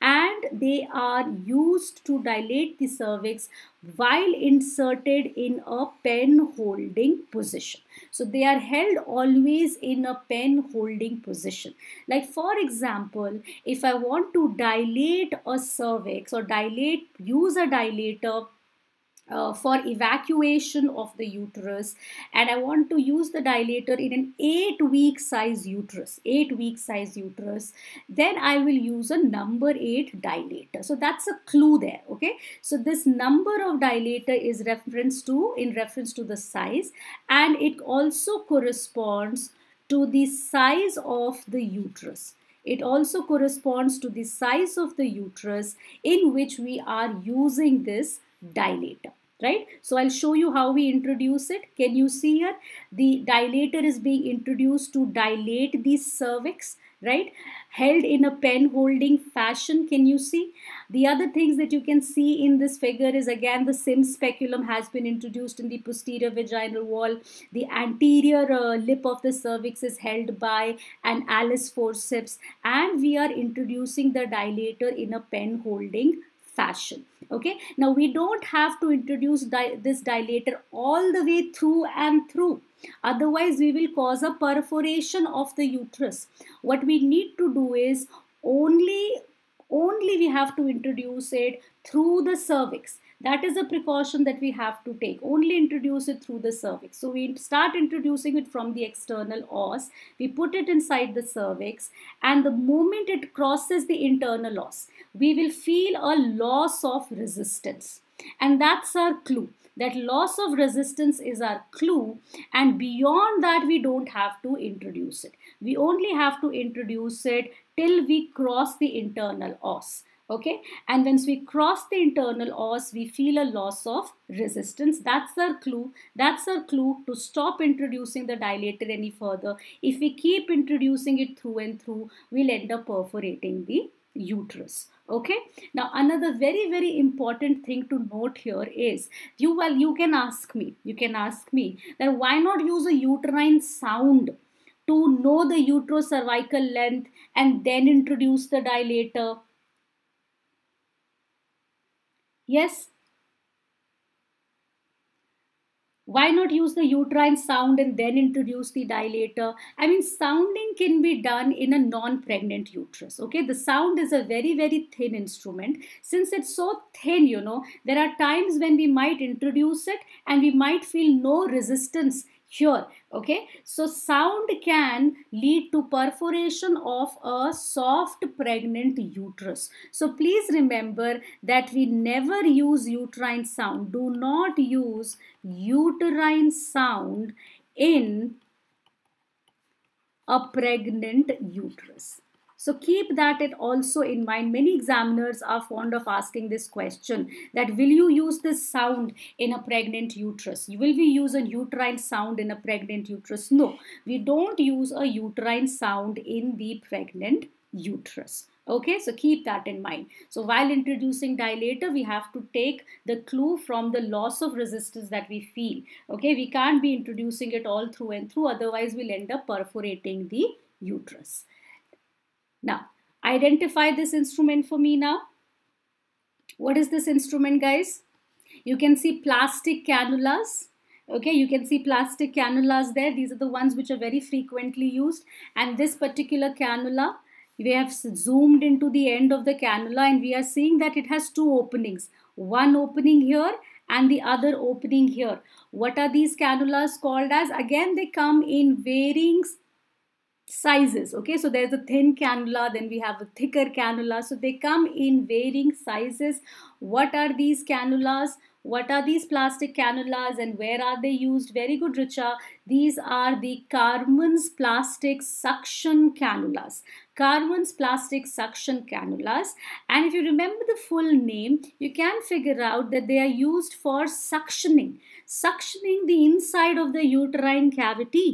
and they are used to dilate the cervix while inserted in a pen holding position. So they are held always in a pen holding position. Like for example, if I want to dilate a cervix or dilate, use a dilator uh, for evacuation of the uterus and I want to use the dilator in an 8 week size uterus 8 week size uterus then I will use a number 8 dilator so that's a clue there okay so this number of dilator is reference to in reference to the size and it also corresponds to the size of the uterus it also corresponds to the size of the uterus in which we are using this dilator right so i'll show you how we introduce it can you see here the dilator is being introduced to dilate the cervix right held in a pen holding fashion can you see the other things that you can see in this figure is again the sim speculum has been introduced in the posterior vaginal wall the anterior uh, lip of the cervix is held by an Alice forceps and we are introducing the dilator in a pen holding fashion okay now we don't have to introduce di this dilator all the way through and through otherwise we will cause a perforation of the uterus what we need to do is only only we have to introduce it through the cervix that is a precaution that we have to take. Only introduce it through the cervix. So we start introducing it from the external os. We put it inside the cervix and the moment it crosses the internal os, we will feel a loss of resistance. And that's our clue that loss of resistance is our clue and beyond that we don't have to introduce it. We only have to introduce it till we cross the internal os okay and once we cross the internal os we feel a loss of resistance that's our clue that's our clue to stop introducing the dilator any further if we keep introducing it through and through we'll end up perforating the uterus okay now another very very important thing to note here is you well you can ask me you can ask me that why not use a uterine sound to know the uterocervical length and then introduce the dilator Yes. Why not use the uterine sound and then introduce the dilator? I mean, sounding can be done in a non-pregnant uterus, okay? The sound is a very, very thin instrument. Since it's so thin, you know, there are times when we might introduce it and we might feel no resistance here okay so sound can lead to perforation of a soft pregnant uterus so please remember that we never use uterine sound do not use uterine sound in a pregnant uterus so keep that it also in mind. Many examiners are fond of asking this question that will you use this sound in a pregnant uterus? Will we use a uterine sound in a pregnant uterus? No, we don't use a uterine sound in the pregnant uterus. Okay, so keep that in mind. So while introducing dilator, we have to take the clue from the loss of resistance that we feel. Okay, we can't be introducing it all through and through, otherwise we'll end up perforating the uterus. Now, identify this instrument for me now. What is this instrument, guys? You can see plastic cannulas. Okay, you can see plastic cannulas there. These are the ones which are very frequently used. And this particular cannula, we have zoomed into the end of the cannula and we are seeing that it has two openings. One opening here and the other opening here. What are these cannulas called as? Again, they come in varying sizes okay so there's a thin cannula then we have a thicker cannula so they come in varying sizes what are these cannulas what are these plastic cannulas and where are they used very good richa these are the carmen's plastic suction cannulas carmen's plastic suction cannulas and if you remember the full name you can figure out that they are used for suctioning suctioning the inside of the uterine cavity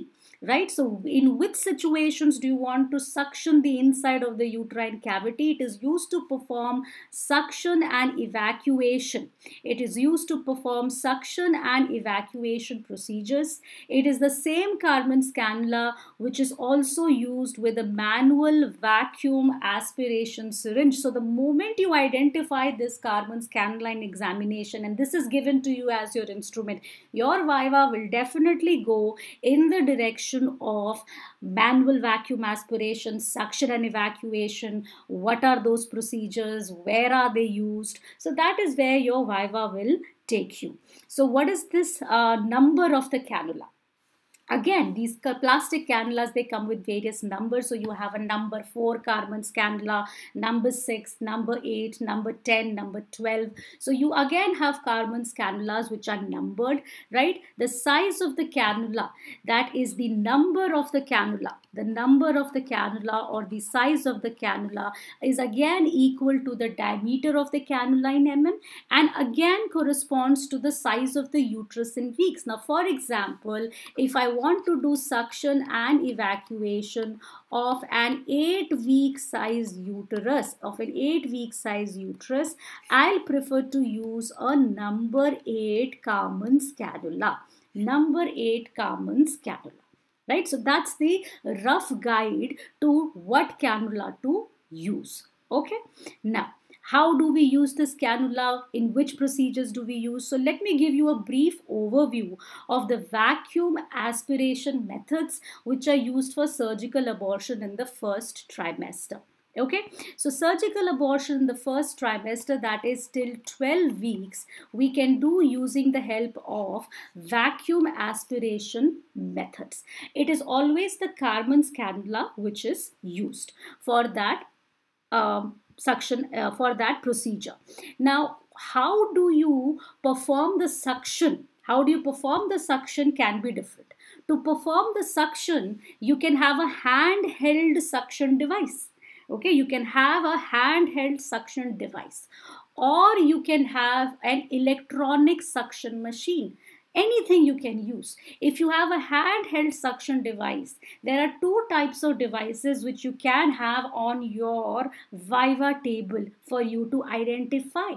right? So in which situations do you want to suction the inside of the uterine cavity? It is used to perform suction and evacuation. It is used to perform suction and evacuation procedures. It is the same Carmen cannula which is also used with a manual vacuum aspiration syringe. So the moment you identify this Carmen cannula in examination and this is given to you as your instrument, your viva will definitely go in the direction question of manual vacuum aspiration, suction and evacuation, what are those procedures, where are they used. So that is where your Viva will take you. So what is this uh, number of the cannula? again these plastic cannulas they come with various numbers so you have a number 4 carbon cannula, number 6 number 8 number 10 number 12 so you again have carbon cannulas which are numbered right the size of the cannula that is the number of the cannula the number of the cannula or the size of the cannula is again equal to the diameter of the cannula in mm and again corresponds to the size of the uterus in weeks now for example if i want to do suction and evacuation of an 8 week size uterus, of an 8 week size uterus, I'll prefer to use a number 8 common scadula. Number 8 common scadula. Right, so that's the rough guide to what cannula to use. Okay, now how do we use the cannula? In which procedures do we use? So let me give you a brief overview of the vacuum aspiration methods which are used for surgical abortion in the first trimester okay so surgical abortion in the first trimester that is till 12 weeks we can do using the help of vacuum aspiration methods it is always the Karman's cannula which is used for that um, suction uh, for that procedure. Now, how do you perform the suction? How do you perform the suction can be different. To perform the suction, you can have a handheld suction device. Okay, you can have a handheld suction device or you can have an electronic suction machine anything you can use. If you have a handheld suction device, there are two types of devices which you can have on your Viva table for you to identify.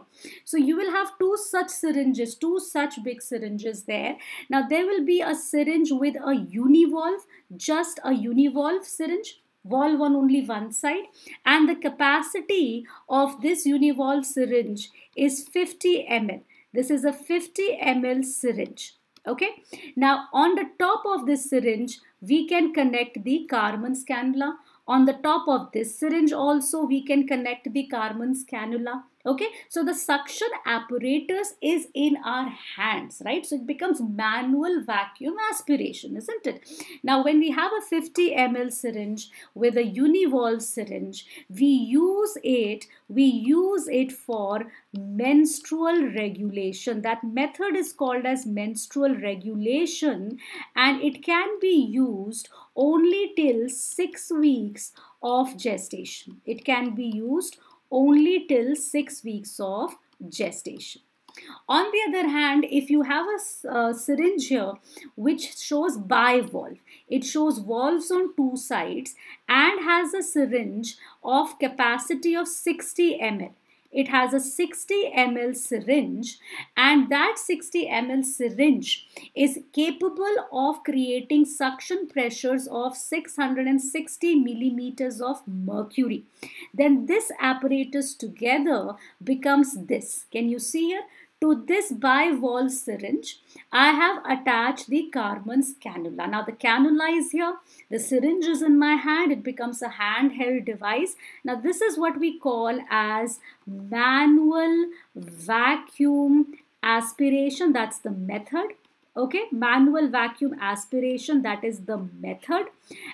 So you will have two such syringes, two such big syringes there. Now there will be a syringe with a univolve, just a univolve syringe valve on only one side and the capacity of this univolve syringe is 50 ml this is a 50 ml syringe. Okay. Now on the top of this syringe, we can connect the Karman cannula. On the top of this syringe also, we can connect the Karman cannula okay so the suction apparatus is in our hands right so it becomes manual vacuum aspiration isn't it now when we have a 50 ml syringe with a univalve syringe we use it we use it for menstrual regulation that method is called as menstrual regulation and it can be used only till 6 weeks of gestation it can be used only till 6 weeks of gestation. On the other hand, if you have a uh, syringe here which shows bivalve, it shows valves on two sides and has a syringe of capacity of 60 ml it has a 60 ml syringe and that 60 ml syringe is capable of creating suction pressures of 660 millimeters of mercury. Then this apparatus together becomes this. Can you see here? To this bivalve syringe, I have attached the Carmen's cannula. Now the cannula is here, the syringe is in my hand, it becomes a handheld device. Now this is what we call as manual vacuum aspiration, that's the method okay manual vacuum aspiration that is the method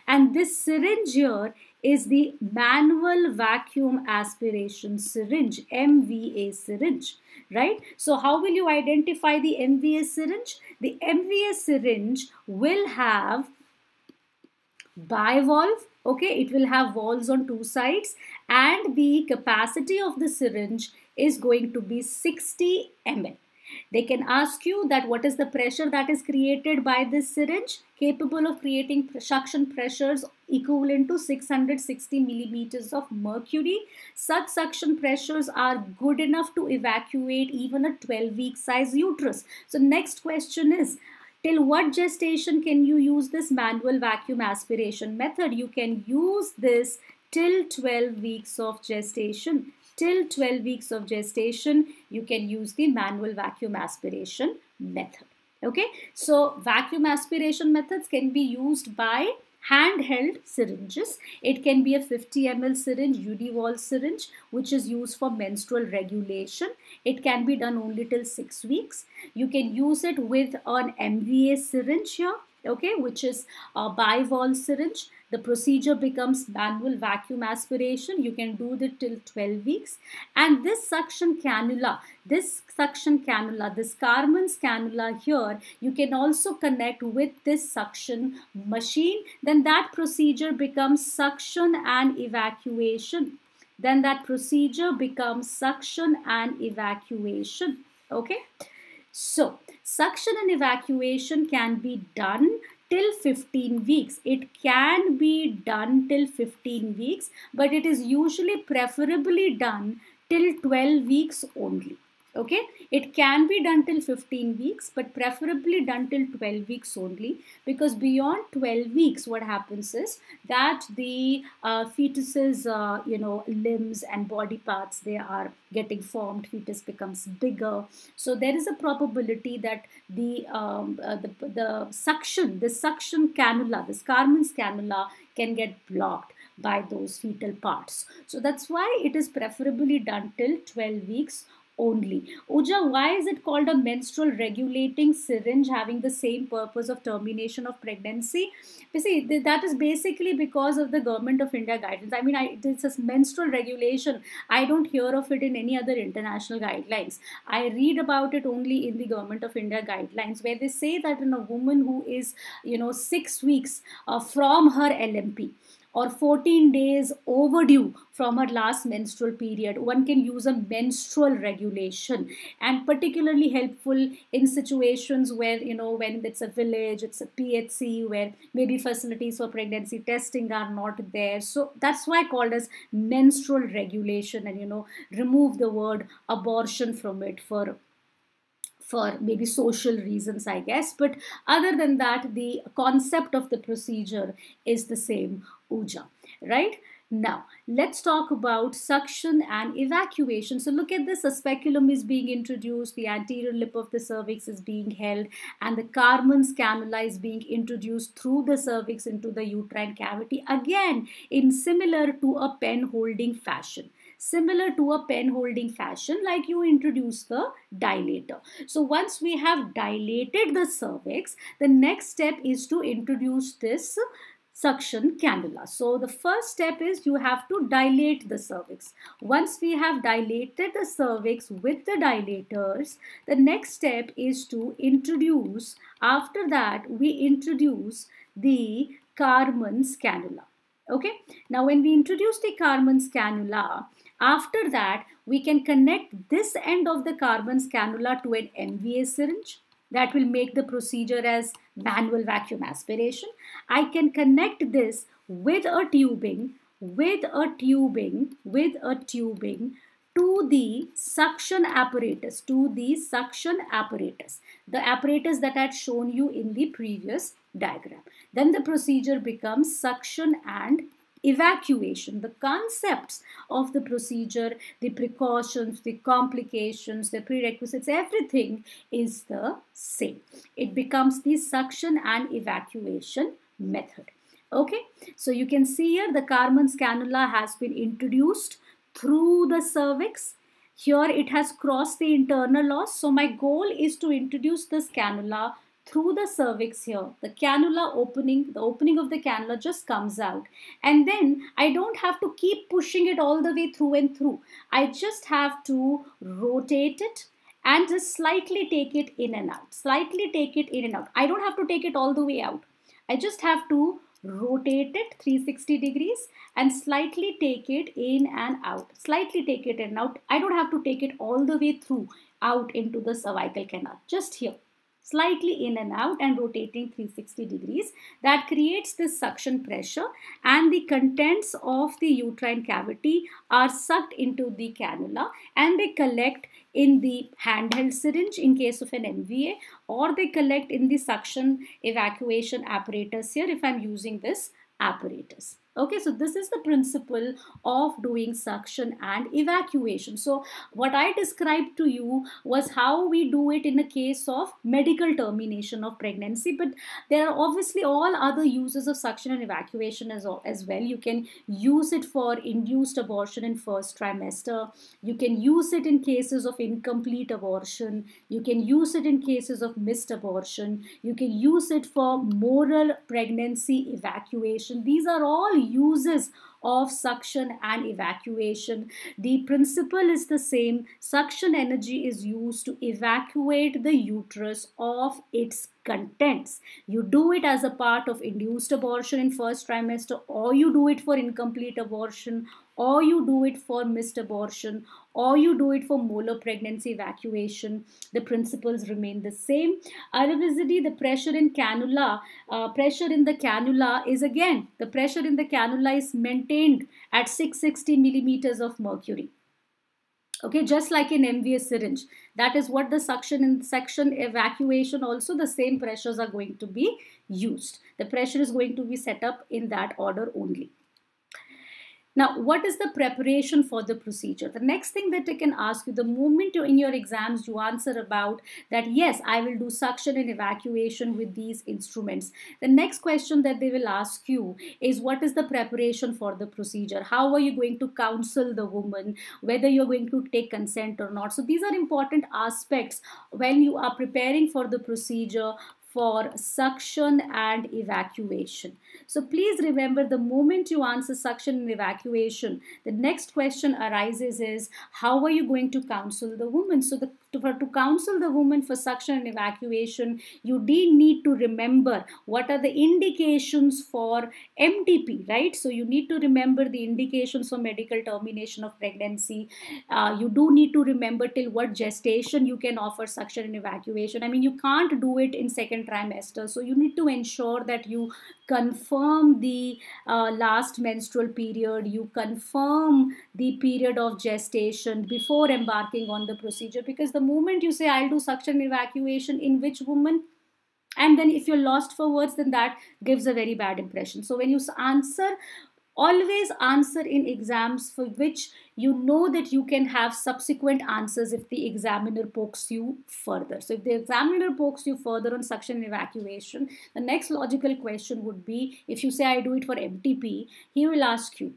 and this syringe here is the manual vacuum aspiration syringe, MVA syringe, right? So how will you identify the MVA syringe? The MVA syringe will have bivalve, okay? It will have valves on two sides and the capacity of the syringe is going to be 60 ml. They can ask you that what is the pressure that is created by this syringe capable of creating suction pressures equivalent to 660 millimeters of mercury. Such suction pressures are good enough to evacuate even a 12-week size uterus. So next question is, till what gestation can you use this manual vacuum aspiration method? You can use this till 12 weeks of gestation till 12 weeks of gestation, you can use the manual vacuum aspiration method. Okay, so vacuum aspiration methods can be used by handheld syringes. It can be a 50 ml syringe, unival syringe, which is used for menstrual regulation. It can be done only till 6 weeks. You can use it with an MVA syringe here okay which is a bivalve syringe the procedure becomes manual vacuum aspiration. You can do it till 12 weeks. And this suction cannula, this suction cannula, this Carmen's cannula here, you can also connect with this suction machine. Then that procedure becomes suction and evacuation. Then that procedure becomes suction and evacuation. Okay. So, suction and evacuation can be done till 15 weeks. It can be done till 15 weeks, but it is usually preferably done till 12 weeks only okay it can be done till 15 weeks but preferably done till 12 weeks only because beyond 12 weeks what happens is that the uh, fetus's uh, you know limbs and body parts they are getting formed fetus becomes bigger so there is a probability that the um, uh, the, the suction the suction cannula this Carmen's cannula can get blocked by those fetal parts so that's why it is preferably done till 12 weeks only. Uja, why is it called a menstrual regulating syringe having the same purpose of termination of pregnancy? You see, that is basically because of the government of India guidelines. I mean, I, this menstrual regulation. I don't hear of it in any other international guidelines. I read about it only in the government of India guidelines where they say that in a woman who is, you know, six weeks uh, from her LMP, or 14 days overdue from her last menstrual period. One can use a menstrual regulation and particularly helpful in situations where, you know, when it's a village, it's a PHC, where maybe facilities for pregnancy testing are not there. So that's why I called as menstrual regulation and, you know, remove the word abortion from it for for maybe social reasons, I guess. But other than that, the concept of the procedure is the same Uja, right? Now, let's talk about suction and evacuation. So look at this, a speculum is being introduced, the anterior lip of the cervix is being held, and the Carmen's cannula is being introduced through the cervix into the uterine cavity, again, in similar to a pen holding fashion similar to a pen holding fashion like you introduce the dilator. So once we have dilated the cervix, the next step is to introduce this suction cannula. So the first step is you have to dilate the cervix. Once we have dilated the cervix with the dilators, the next step is to introduce, after that we introduce the Carmen's cannula. Okay, now when we introduce the Carmen's cannula, after that, we can connect this end of the carbon cannula to an MVA syringe. That will make the procedure as manual vacuum aspiration. I can connect this with a tubing, with a tubing, with a tubing to the suction apparatus, to the suction apparatus, the apparatus that I had shown you in the previous diagram. Then the procedure becomes suction and evacuation, the concepts of the procedure, the precautions, the complications, the prerequisites, everything is the same. It becomes the suction and evacuation method. Okay, so you can see here the Carmen's cannula has been introduced through the cervix here it has crossed the internal loss so my goal is to introduce this cannula through the cervix here. The cannula opening, the opening of the cannula just comes out. And then I don't have to keep pushing it all the way through and through. I just have to rotate it and just slightly take it in and out. Slightly take it in and out. I don't have to take it all the way out. I just have to rotate it 360 degrees and slightly take it in and out slightly take it in and out i don't have to take it all the way through out into the cervical canal just here slightly in and out and rotating 360 degrees that creates this suction pressure and the contents of the uterine cavity are sucked into the cannula and they collect in the handheld syringe in case of an MVA or they collect in the suction evacuation apparatus here if I'm using this apparatus okay so this is the principle of doing suction and evacuation so what i described to you was how we do it in a case of medical termination of pregnancy but there are obviously all other uses of suction and evacuation as, as well you can use it for induced abortion in first trimester you can use it in cases of incomplete abortion you can use it in cases of missed abortion you can use it for moral pregnancy evacuation these are all uses of suction and evacuation. The principle is the same. Suction energy is used to evacuate the uterus of its contents. You do it as a part of induced abortion in first trimester or you do it for incomplete abortion or you do it for missed abortion, or you do it for molar pregnancy evacuation, the principles remain the same. Irreversity, the pressure in cannula, uh, pressure in the cannula is again, the pressure in the cannula is maintained at 660 millimeters of mercury. Okay, just like in MVS syringe. That is what the suction in suction evacuation also the same pressures are going to be used. The pressure is going to be set up in that order only. Now, what is the preparation for the procedure? The next thing that I can ask you, the moment in your exams you answer about that, yes, I will do suction and evacuation with these instruments. The next question that they will ask you is what is the preparation for the procedure? How are you going to counsel the woman? Whether you're going to take consent or not? So these are important aspects when you are preparing for the procedure for suction and evacuation. So please remember the moment you answer suction and evacuation, the next question arises is how are you going to counsel the woman? So the to, for, to counsel the woman for suction and evacuation, you did need to remember what are the indications for MTP, right? So you need to remember the indications for medical termination of pregnancy. Uh, you do need to remember till what gestation you can offer suction and evacuation. I mean, you can't do it in second trimester. So you need to ensure that you confirm the uh, last menstrual period. You confirm the period of gestation before embarking on the procedure because the moment you say I'll do suction evacuation in which woman and then if you're lost for words then that gives a very bad impression so when you answer always answer in exams for which you know that you can have subsequent answers if the examiner pokes you further. So if the examiner pokes you further on suction evacuation, the next logical question would be if you say I do it for MTP, he will ask you,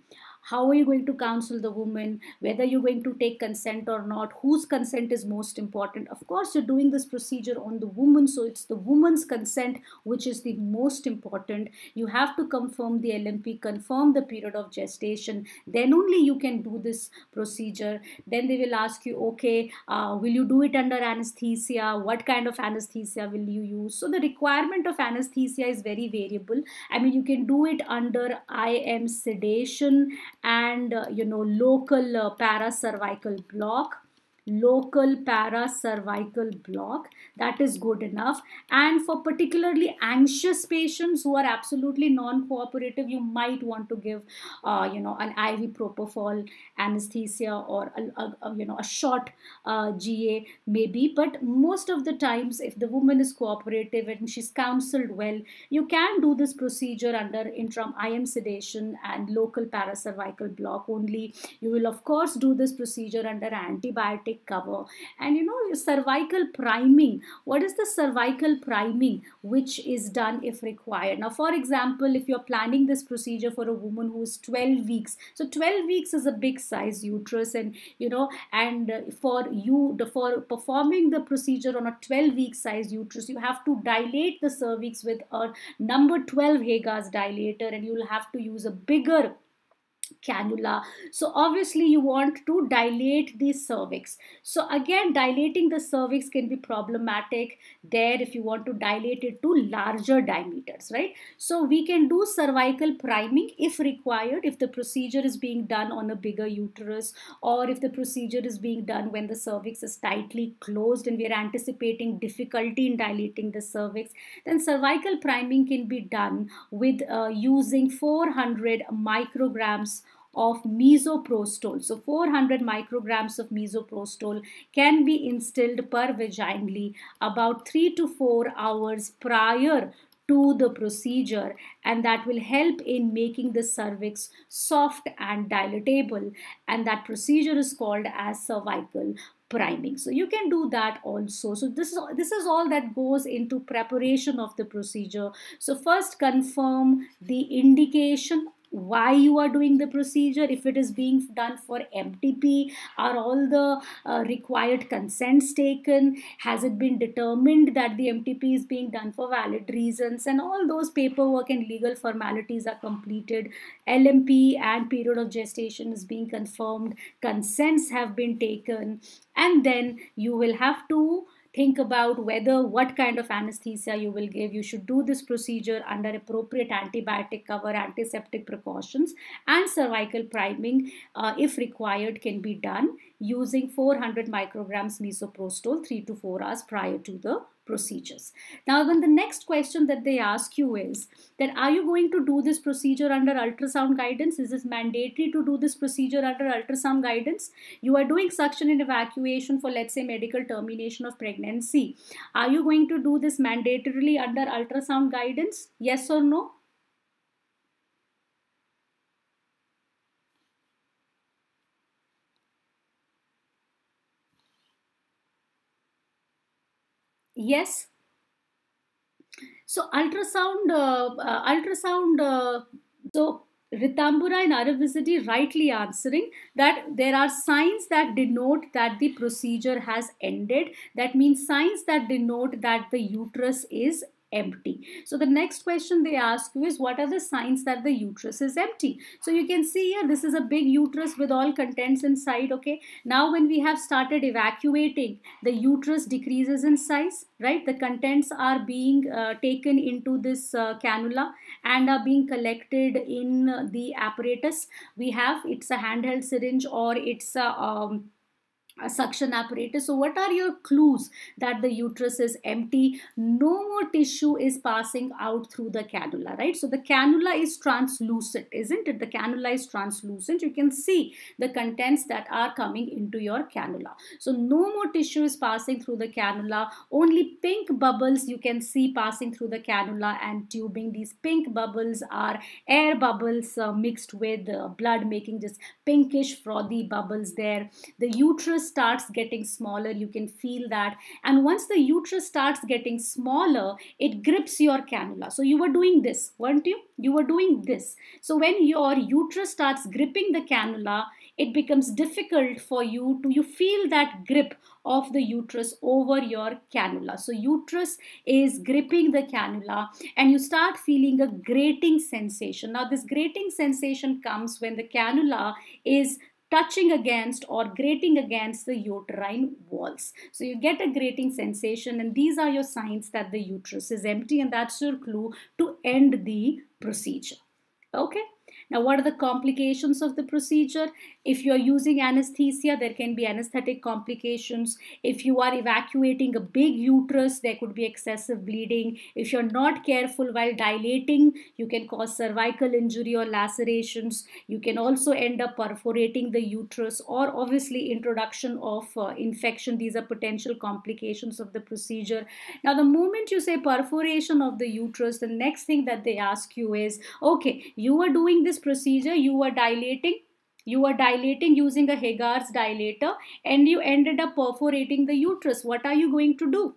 how are you going to counsel the woman whether you're going to take consent or not whose consent is most important of course you're doing this procedure on the woman so it's the woman's consent which is the most important you have to confirm the lmp confirm the period of gestation then only you can do this procedure then they will ask you okay uh, will you do it under anesthesia what kind of anesthesia will you use so the requirement of anesthesia is very variable i mean you can do it under im sedation and uh, you know local uh, paracervical block local paracervical block that is good enough and for particularly anxious patients who are absolutely non-cooperative you might want to give uh, you know an iv propofol anesthesia or a, a, a you know a short uh, ga maybe but most of the times if the woman is cooperative and she's counseled well you can do this procedure under intram im sedation and local paracervical block only you will of course do this procedure under antibiotic cover and you know cervical priming what is the cervical priming which is done if required now for example if you're planning this procedure for a woman who is 12 weeks so 12 weeks is a big size uterus and you know and for you for performing the procedure on a 12 week size uterus you have to dilate the cervix with a number 12 Hagar's dilator and you'll have to use a bigger cannula. So obviously you want to dilate the cervix. So again dilating the cervix can be problematic there if you want to dilate it to larger diameters, right? So we can do cervical priming if required, if the procedure is being done on a bigger uterus or if the procedure is being done when the cervix is tightly closed and we are anticipating difficulty in dilating the cervix, then cervical priming can be done with uh, using 400 micrograms of mesoprostol. So 400 micrograms of mesoprostol can be instilled per vaginally about 3 to 4 hours prior to the procedure and that will help in making the cervix soft and dilatable and that procedure is called as cervical priming so you can do that also so this is this is all that goes into preparation of the procedure so first confirm the indication why you are doing the procedure if it is being done for mtp are all the uh, required consents taken has it been determined that the mtp is being done for valid reasons and all those paperwork and legal formalities are completed lmp and period of gestation is being confirmed consents have been taken and then you will have to think about whether what kind of anesthesia you will give you should do this procedure under appropriate antibiotic cover antiseptic precautions and cervical priming uh, if required can be done using 400 micrograms misoprostol 3 to 4 hours prior to the procedures. Now when the next question that they ask you is that are you going to do this procedure under ultrasound guidance? Is this mandatory to do this procedure under ultrasound guidance? You are doing suction and evacuation for let's say medical termination of pregnancy. Are you going to do this mandatorily under ultrasound guidance? Yes or no? yes so ultrasound uh, uh, ultrasound uh, so Ritambura and Aravisiti rightly answering that there are signs that denote that the procedure has ended. That means signs that denote that the uterus is empty. So the next question they ask you is what are the signs that the uterus is empty? So you can see here this is a big uterus with all contents inside okay. Now when we have started evacuating the uterus decreases in size right. The contents are being uh, taken into this uh, cannula and are being collected in the apparatus we have. It's a handheld syringe or it's a um, uh, suction apparatus. So what are your clues that the uterus is empty? No more tissue is passing out through the cannula, right? So the cannula is translucent, isn't it? The cannula is translucent. You can see the contents that are coming into your cannula. So no more tissue is passing through the cannula. Only pink bubbles you can see passing through the cannula and tubing. These pink bubbles are air bubbles uh, mixed with uh, blood making this pinkish frothy bubbles there. The uterus starts getting smaller, you can feel that. And once the uterus starts getting smaller, it grips your cannula. So you were doing this, weren't you? You were doing this. So when your uterus starts gripping the cannula, it becomes difficult for you to you feel that grip of the uterus over your cannula. So uterus is gripping the cannula and you start feeling a grating sensation. Now this grating sensation comes when the cannula is touching against or grating against the uterine walls. So you get a grating sensation and these are your signs that the uterus is empty and that's your clue to end the procedure. Okay. Now, what are the complications of the procedure? If you're using anesthesia, there can be anesthetic complications. If you are evacuating a big uterus, there could be excessive bleeding. If you're not careful while dilating, you can cause cervical injury or lacerations. You can also end up perforating the uterus or obviously introduction of uh, infection. These are potential complications of the procedure. Now, the moment you say perforation of the uterus, the next thing that they ask you is, okay, you are doing this procedure, you are dilating, you are dilating using a Hagar's dilator and you ended up perforating the uterus. What are you going to do?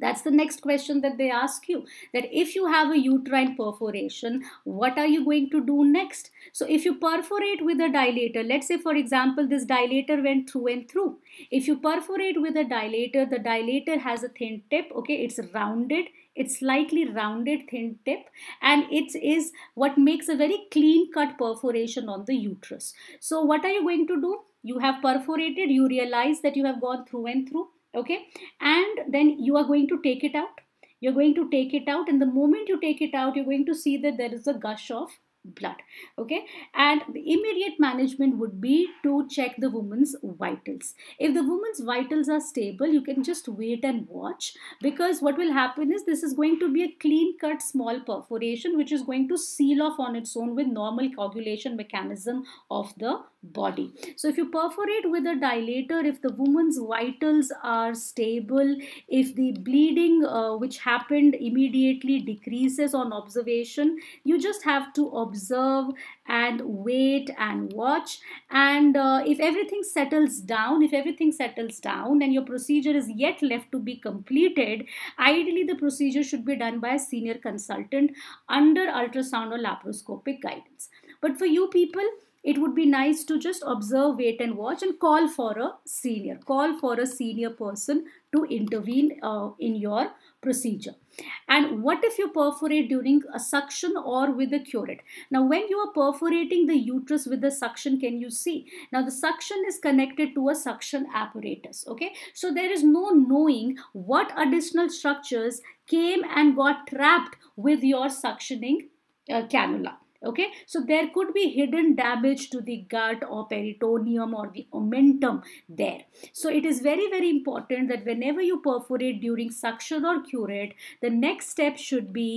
That's the next question that they ask you that if you have a uterine perforation, what are you going to do next? So if you perforate with a dilator, let's say for example, this dilator went through and through. If you perforate with a dilator, the dilator has a thin tip, okay, it's rounded it's slightly rounded thin tip and it is what makes a very clean cut perforation on the uterus. So what are you going to do? You have perforated, you realize that you have gone through and through, okay? And then you are going to take it out. You're going to take it out and the moment you take it out, you're going to see that there is a gush of blood okay and the immediate management would be to check the woman's vitals if the woman's vitals are stable you can just wait and watch because what will happen is this is going to be a clean cut small perforation which is going to seal off on its own with normal coagulation mechanism of the body so if you perforate with a dilator if the woman's vitals are stable if the bleeding uh, which happened immediately decreases on observation you just have to observe observe and wait and watch and uh, if everything settles down if everything settles down and your procedure is yet left to be completed ideally the procedure should be done by a senior consultant under ultrasound or laparoscopic guidance but for you people it would be nice to just observe wait and watch and call for a senior call for a senior person to intervene uh, in your procedure. And what if you perforate during a suction or with a curette? Now, when you are perforating the uterus with the suction, can you see? Now, the suction is connected to a suction apparatus, okay? So, there is no knowing what additional structures came and got trapped with your suctioning uh, cannula okay so there could be hidden damage to the gut or peritoneum or the omentum there so it is very very important that whenever you perforate during suction or curate the next step should be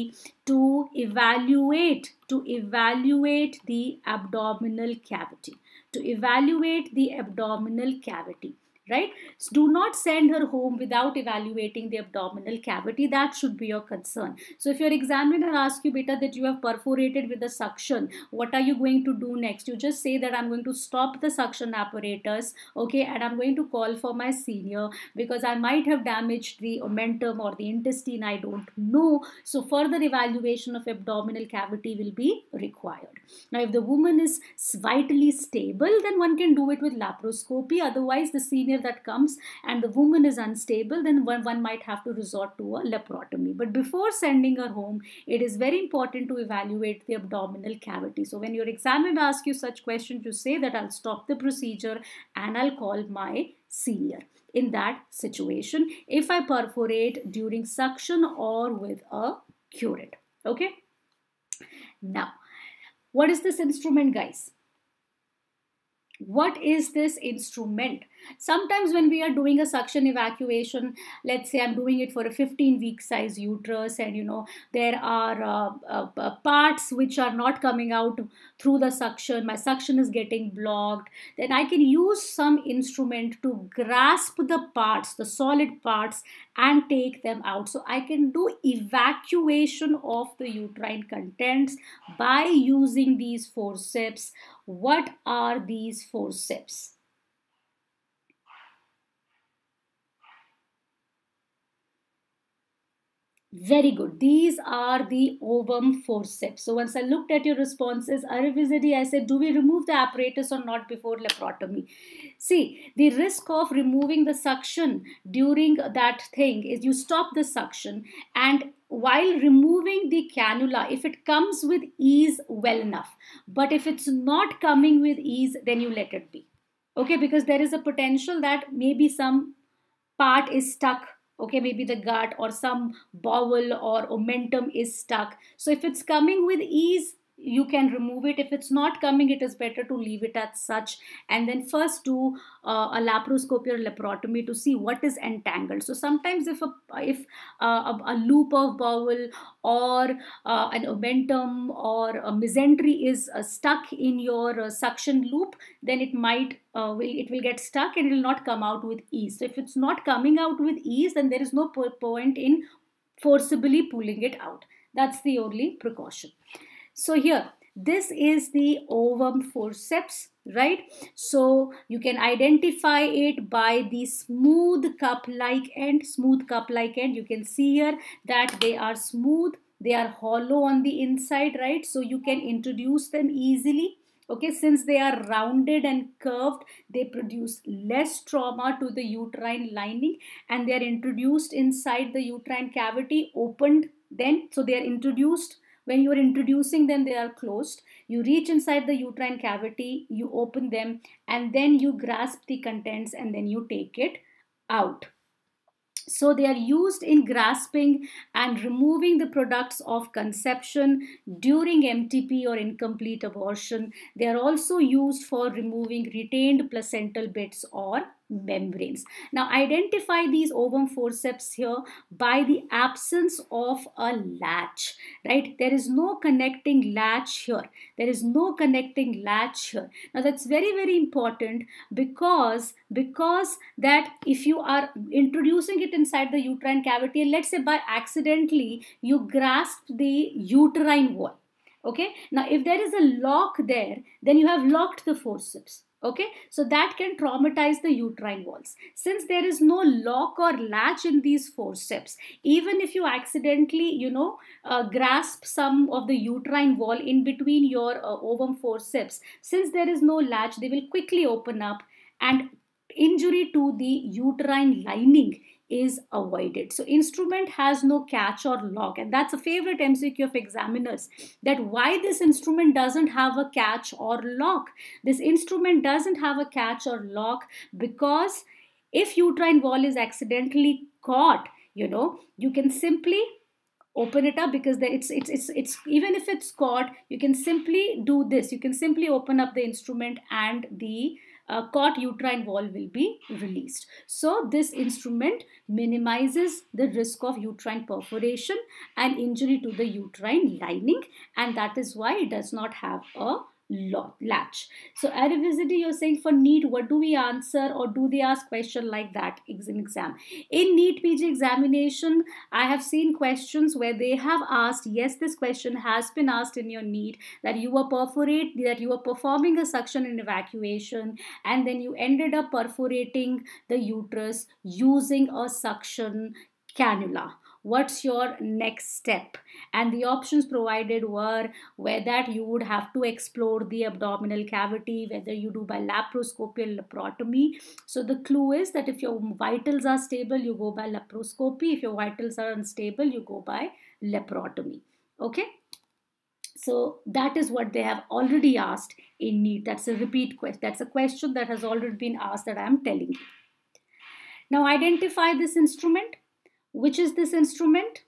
to evaluate to evaluate the abdominal cavity to evaluate the abdominal cavity right? So do not send her home without evaluating the abdominal cavity. That should be your concern. So if your examiner asks you, beta, that you have perforated with the suction, what are you going to do next? You just say that I'm going to stop the suction apparatus, okay, and I'm going to call for my senior because I might have damaged the omentum or the intestine. I don't know. So further evaluation of abdominal cavity will be required. Now, if the woman is vitally stable, then one can do it with laparoscopy. Otherwise, the senior that comes and the woman is unstable, then one, one might have to resort to a laparotomy. But before sending her home, it is very important to evaluate the abdominal cavity. So when your examiner asks you such questions, you say that I'll stop the procedure and I'll call my senior in that situation if I perforate during suction or with a curette. Okay. Now, what is this instrument, guys? What is this instrument? Sometimes when we are doing a suction evacuation, let's say I'm doing it for a 15 week size uterus and you know there are uh, uh, parts which are not coming out through the suction, my suction is getting blocked, then I can use some instrument to grasp the parts, the solid parts and take them out. So I can do evacuation of the uterine contents by using these forceps. What are these forceps? Very good. These are the ovum forceps. So once I looked at your responses, I said, do we remove the apparatus or not before laparotomy? See, the risk of removing the suction during that thing is you stop the suction and while removing the cannula, if it comes with ease, well enough. But if it's not coming with ease, then you let it be. Okay, because there is a potential that maybe some part is stuck okay maybe the gut or some bowel or omentum is stuck so if it's coming with ease you can remove it if it's not coming it is better to leave it as such and then first do uh, a laparoscopy or laparotomy to see what is entangled so sometimes if a if uh, a, a, loop of bowel or uh, an omentum or a mesentery is uh, stuck in your uh, suction loop then it might uh, will it will get stuck and it will not come out with ease so if it's not coming out with ease then there is no point in forcibly pulling it out that's the only precaution so here, this is the ovum forceps, right? So you can identify it by the smooth cup-like end, smooth cup-like end. You can see here that they are smooth, they are hollow on the inside, right? So you can introduce them easily okay since they are rounded and curved they produce less trauma to the uterine lining and they are introduced inside the uterine cavity opened then so they are introduced when you are introducing them they are closed you reach inside the uterine cavity you open them and then you grasp the contents and then you take it out so they are used in grasping and removing the products of conception during MTP or incomplete abortion. They are also used for removing retained placental bits or membranes. Now identify these ovum forceps here by the absence of a latch, right? There is no connecting latch here. There is no connecting latch here. Now that's very, very important because, because that if you are introducing it inside the uterine cavity and let's say by accidentally you grasp the uterine wall, okay? Now if there is a lock there, then you have locked the forceps okay so that can traumatize the uterine walls since there is no lock or latch in these forceps even if you accidentally you know uh, grasp some of the uterine wall in between your uh, ovum forceps since there is no latch they will quickly open up and injury to the uterine lining is avoided. So instrument has no catch or lock and that's a favorite MCQ of examiners that why this instrument doesn't have a catch or lock. This instrument doesn't have a catch or lock because if uterine wall is accidentally caught, you know, you can simply open it up because it's, it's it's it's even if it's caught you can simply do this you can simply open up the instrument and the uh, caught uterine wall will be released. So this instrument minimizes the risk of uterine perforation and injury to the uterine lining and that is why it does not have a lot latch so erivacity you're saying for neat what do we answer or do they ask question like that in exam in neat pg examination i have seen questions where they have asked yes this question has been asked in your neat that you were perforate that you were performing a suction and evacuation and then you ended up perforating the uterus using a suction cannula what's your next step and the options provided were where that you would have to explore the abdominal cavity whether you do by laparoscopy or laparotomy so the clue is that if your vitals are stable you go by laparoscopy if your vitals are unstable you go by laparotomy okay so that is what they have already asked in need. That's a repeat question. That's a question that has already been asked that I am telling you. Now identify this instrument. Which is this instrument?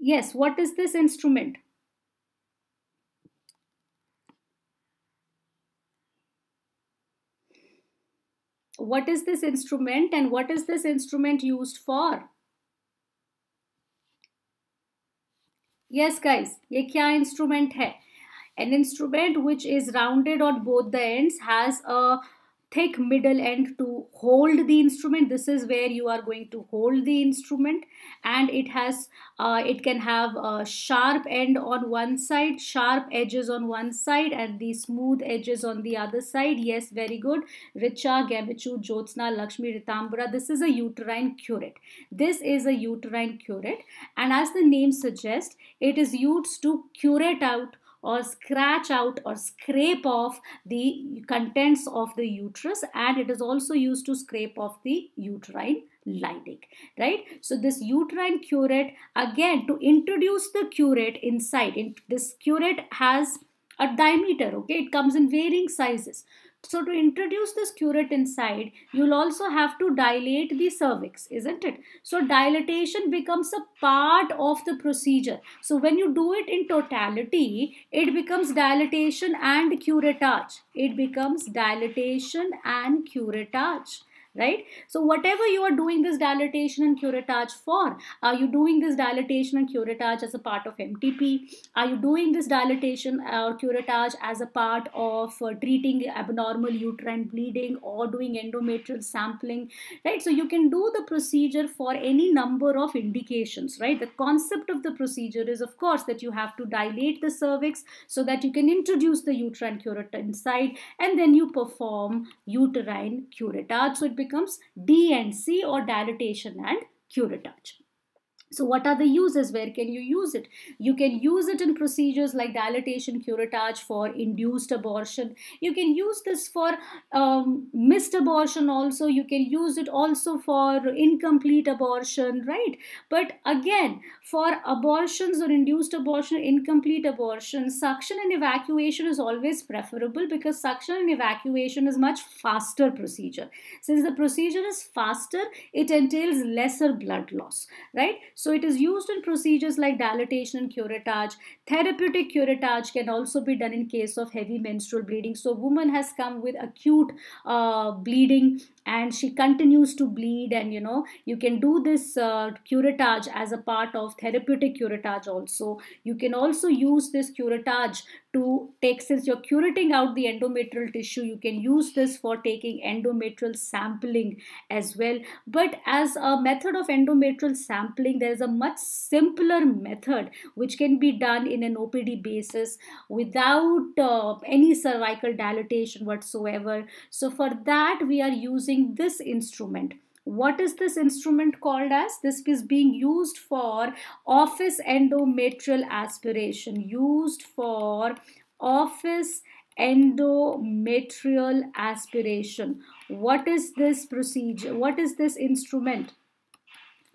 Yes, what is this instrument? What is this instrument and what is this instrument used for? Yes guys, ये क्या instrument है? An instrument which is rounded on both the ends has a thick middle end to hold the instrument this is where you are going to hold the instrument and it has uh, it can have a sharp end on one side sharp edges on one side and the smooth edges on the other side yes very good richa gamichu jyotsna lakshmi ritambara this is a uterine curate this is a uterine curate and as the name suggests it is used to curate out or scratch out or scrape off the contents of the uterus and it is also used to scrape off the uterine lining right so this uterine curate again to introduce the curate inside this curate has a diameter okay it comes in varying sizes so to introduce this curate inside, you'll also have to dilate the cervix, isn't it? So dilatation becomes a part of the procedure. So when you do it in totality, it becomes dilatation and curettage. It becomes dilatation and curettage right? So whatever you are doing this dilatation and curettage for, are you doing this dilatation and curettage as a part of MTP? Are you doing this dilatation uh, or curettage as a part of uh, treating abnormal uterine bleeding or doing endometrial sampling, right? So you can do the procedure for any number of indications, right? The concept of the procedure is, of course, that you have to dilate the cervix so that you can introduce the uterine curette inside and then you perform uterine curettage. So it becomes becomes DNC or dilatation and curettage. So what are the uses? Where can you use it? You can use it in procedures like dilatation, curettage for induced abortion. You can use this for um, missed abortion also. You can use it also for incomplete abortion, right? But again, for abortions or induced abortion, incomplete abortion, suction and evacuation is always preferable because suction and evacuation is much faster procedure. Since the procedure is faster, it entails lesser blood loss, right? So so it is used in procedures like dilatation and curettage. Therapeutic curettage can also be done in case of heavy menstrual bleeding. So woman has come with acute uh, bleeding and she continues to bleed and you know you can do this uh, curettage as a part of therapeutic curettage also. You can also use this curettage to take, since you're curating out the endometrial tissue, you can use this for taking endometrial sampling as well. But as a method of endometrial sampling, there is a much simpler method which can be done in an OPD basis without uh, any cervical dilatation whatsoever. So for that, we are using this instrument. What is this instrument called as? This is being used for office endometrial aspiration, used for office endometrial aspiration. What is this procedure? What is this instrument?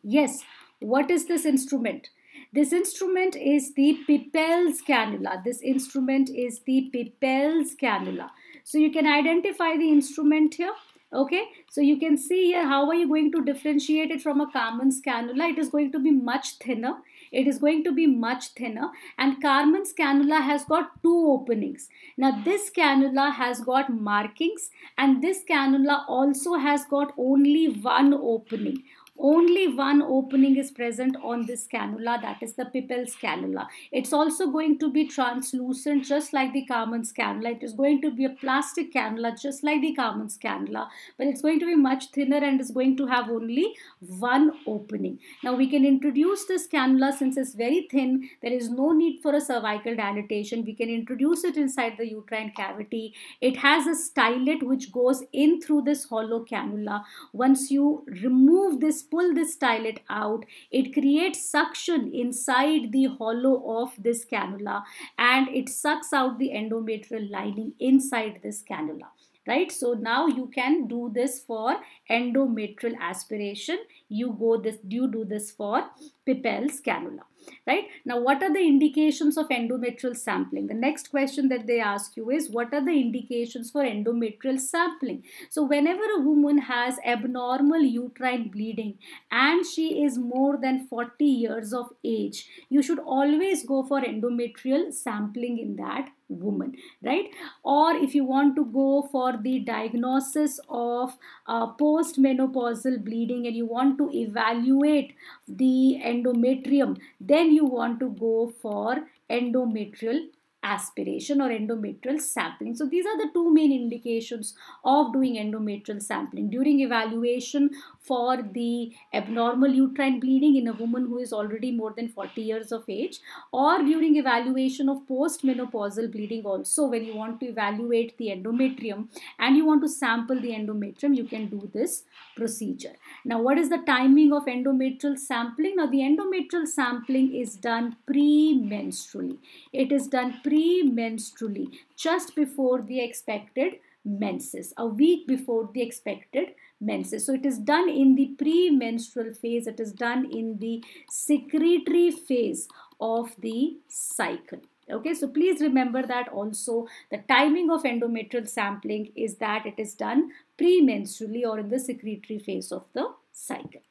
Yes, what is this instrument? This instrument is the Pipel's cannula. This instrument is the Pipel's cannula. So you can identify the instrument here okay so you can see here how are you going to differentiate it from a Carmen's cannula it is going to be much thinner it is going to be much thinner and Carmen's cannula has got two openings now this cannula has got markings and this cannula also has got only one opening only one opening is present on this cannula that is the Pippel's cannula. It's also going to be translucent just like the Carmen's cannula. It is going to be a plastic cannula just like the Carmen's cannula but it's going to be much thinner and is going to have only one opening. Now we can introduce this cannula since it's very thin there is no need for a cervical dilatation. We can introduce it inside the uterine cavity. It has a stylet which goes in through this hollow cannula. Once you remove this pull this stylet out, it creates suction inside the hollow of this cannula and it sucks out the endometrial lining inside this cannula right so now you can do this for endometrial aspiration you go this you do this for Pipel's cannula right? Now, what are the indications of endometrial sampling? The next question that they ask you is, what are the indications for endometrial sampling? So, whenever a woman has abnormal uterine bleeding and she is more than 40 years of age, you should always go for endometrial sampling in that woman right or if you want to go for the diagnosis of uh, postmenopausal bleeding and you want to evaluate the endometrium then you want to go for endometrial aspiration or endometrial sampling. So these are the two main indications of doing endometrial sampling. During evaluation, for the abnormal uterine bleeding in a woman who is already more than 40 years of age or during evaluation of postmenopausal bleeding also when you want to evaluate the endometrium and you want to sample the endometrium you can do this procedure. Now what is the timing of endometrial sampling? Now the endometrial sampling is done premenstrually. It is done premenstrually just before the expected menses, a week before the expected menses. So it is done in the premenstrual phase. It is done in the secretory phase of the cycle. Okay, so please remember that also the timing of endometrial sampling is that it is done premenstrually or in the secretory phase of the cycle.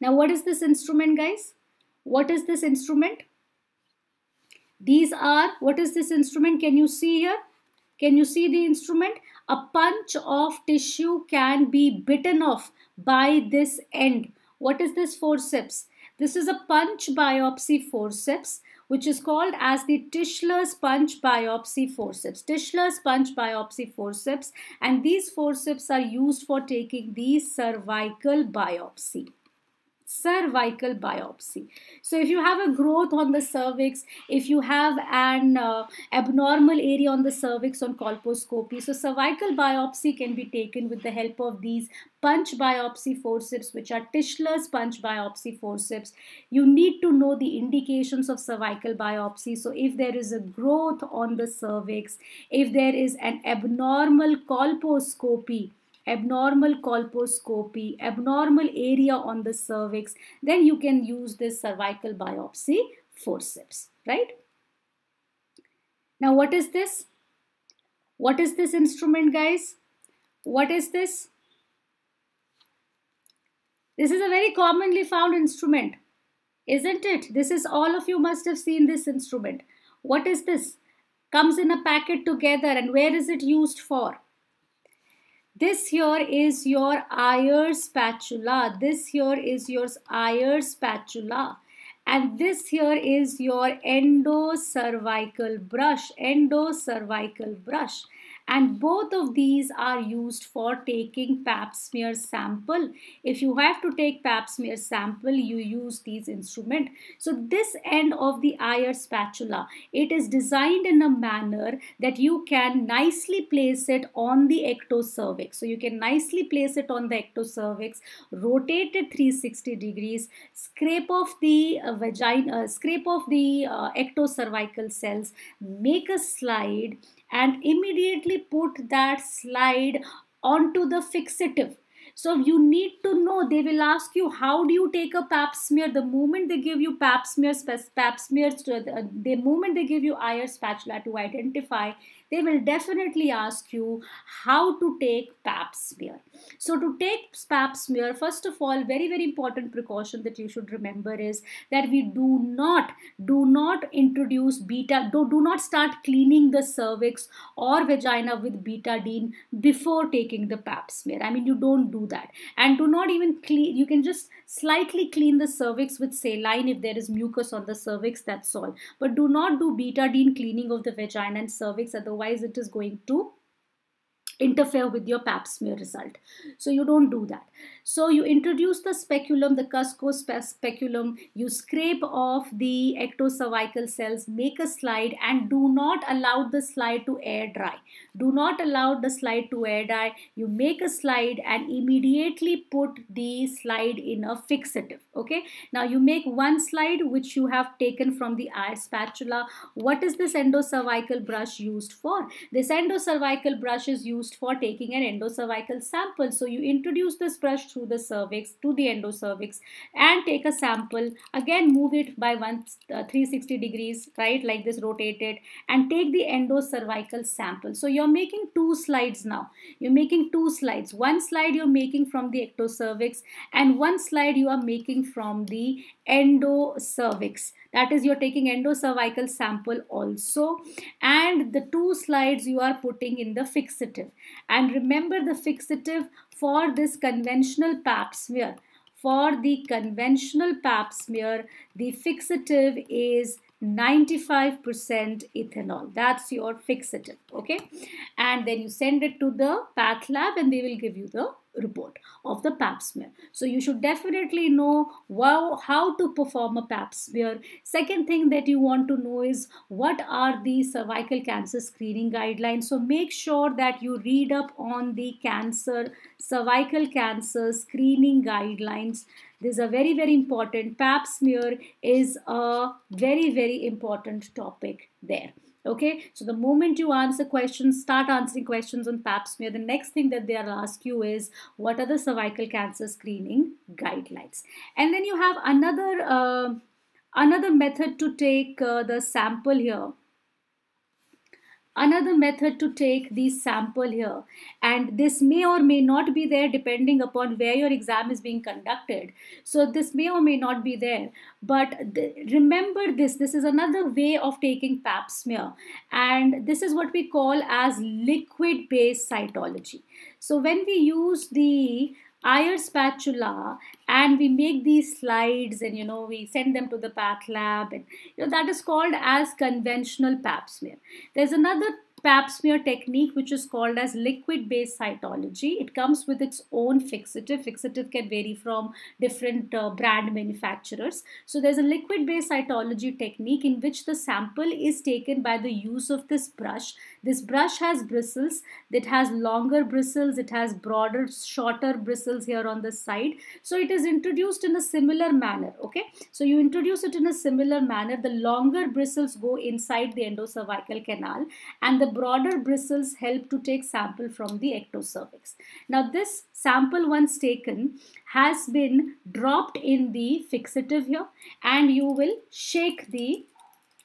Now, what is this instrument, guys? What is this instrument? These are, what is this instrument? Can you see here? Can you see the instrument? A punch of tissue can be bitten off by this end. What is this forceps? This is a punch biopsy forceps which is called as the Tischler's punch biopsy forceps. Tischler's punch biopsy forceps and these forceps are used for taking the cervical biopsy cervical biopsy. So if you have a growth on the cervix, if you have an uh, abnormal area on the cervix on colposcopy, so cervical biopsy can be taken with the help of these punch biopsy forceps which are Tischler's punch biopsy forceps. You need to know the indications of cervical biopsy. So if there is a growth on the cervix, if there is an abnormal colposcopy, abnormal colposcopy, abnormal area on the cervix, then you can use this cervical biopsy forceps, right? Now, what is this? What is this instrument, guys? What is this? This is a very commonly found instrument, isn't it? This is all of you must have seen this instrument. What is this? Comes in a packet together and where is it used for? This here is your ire spatula. This here is your ire spatula. And this here is your endocervical brush. Endocervical brush and both of these are used for taking pap smear sample if you have to take pap smear sample you use these instrument so this end of the IR spatula it is designed in a manner that you can nicely place it on the ectocervix so you can nicely place it on the ectocervix rotate it 360 degrees scrape off the uh, vagina uh, scrape off the uh, ectocervical cells make a slide and immediately put that slide onto the fixative. So you need to know, they will ask you, how do you take a pap smear? The moment they give you pap smear, pap smear, uh, the moment they give you IR spatula to identify, they will definitely ask you how to take pap smear. So to take pap smear, first of all, very, very important precaution that you should remember is that we do not, do not introduce beta, do, do not start cleaning the cervix or vagina with betadine before taking the pap smear. I mean, you don't do that. And do not even clean, you can just slightly clean the cervix with saline if there is mucus on the cervix, that's all. But do not do betadine cleaning of the vagina and cervix, otherwise it is going to interfere with your pap smear result so you don't do that so you introduce the speculum, the Cusco speculum, you scrape off the ectocervical cells, make a slide and do not allow the slide to air dry. Do not allow the slide to air dry. You make a slide and immediately put the slide in a fixative. Okay. Now you make one slide which you have taken from the eye spatula. What is this endocervical brush used for? This endocervical brush is used for taking an endocervical sample. So you introduce this brush through the cervix to the endocervix and take a sample again move it by once uh, 360 degrees right like this rotate it and take the endocervical sample so you're making two slides now you're making two slides one slide you're making from the ectocervix and one slide you are making from the endocervix that is you're taking endocervical sample also and the two slides you are putting in the fixative and remember the fixative for this conventional pap smear. For the conventional pap smear, the fixative is 95% ethanol. That's your fixative, okay? And then you send it to the path lab and they will give you the report of the pap smear. So you should definitely know how, how to perform a pap smear. Second thing that you want to know is what are the cervical cancer screening guidelines. So make sure that you read up on the cancer, cervical cancer screening guidelines this is a very very important pap smear is a very very important topic there Okay, so the moment you answer questions, start answering questions on pap smear, the next thing that they'll ask you is what are the cervical cancer screening guidelines? And then you have another, uh, another method to take uh, the sample here another method to take the sample here and this may or may not be there depending upon where your exam is being conducted so this may or may not be there but th remember this this is another way of taking pap smear and this is what we call as liquid based cytology so when we use the iron spatula and we make these slides and you know we send them to the path lab and you know that is called as conventional pap smear there's another pap smear technique which is called as liquid based cytology. It comes with its own fixative. Fixative can vary from different uh, brand manufacturers. So there's a liquid based cytology technique in which the sample is taken by the use of this brush. This brush has bristles. It has longer bristles. It has broader, shorter bristles here on the side. So it is introduced in a similar manner. Okay. So you introduce it in a similar manner. The longer bristles go inside the endocervical canal and the broader bristles help to take sample from the ectocervix. Now this sample once taken has been dropped in the fixative here and you will shake the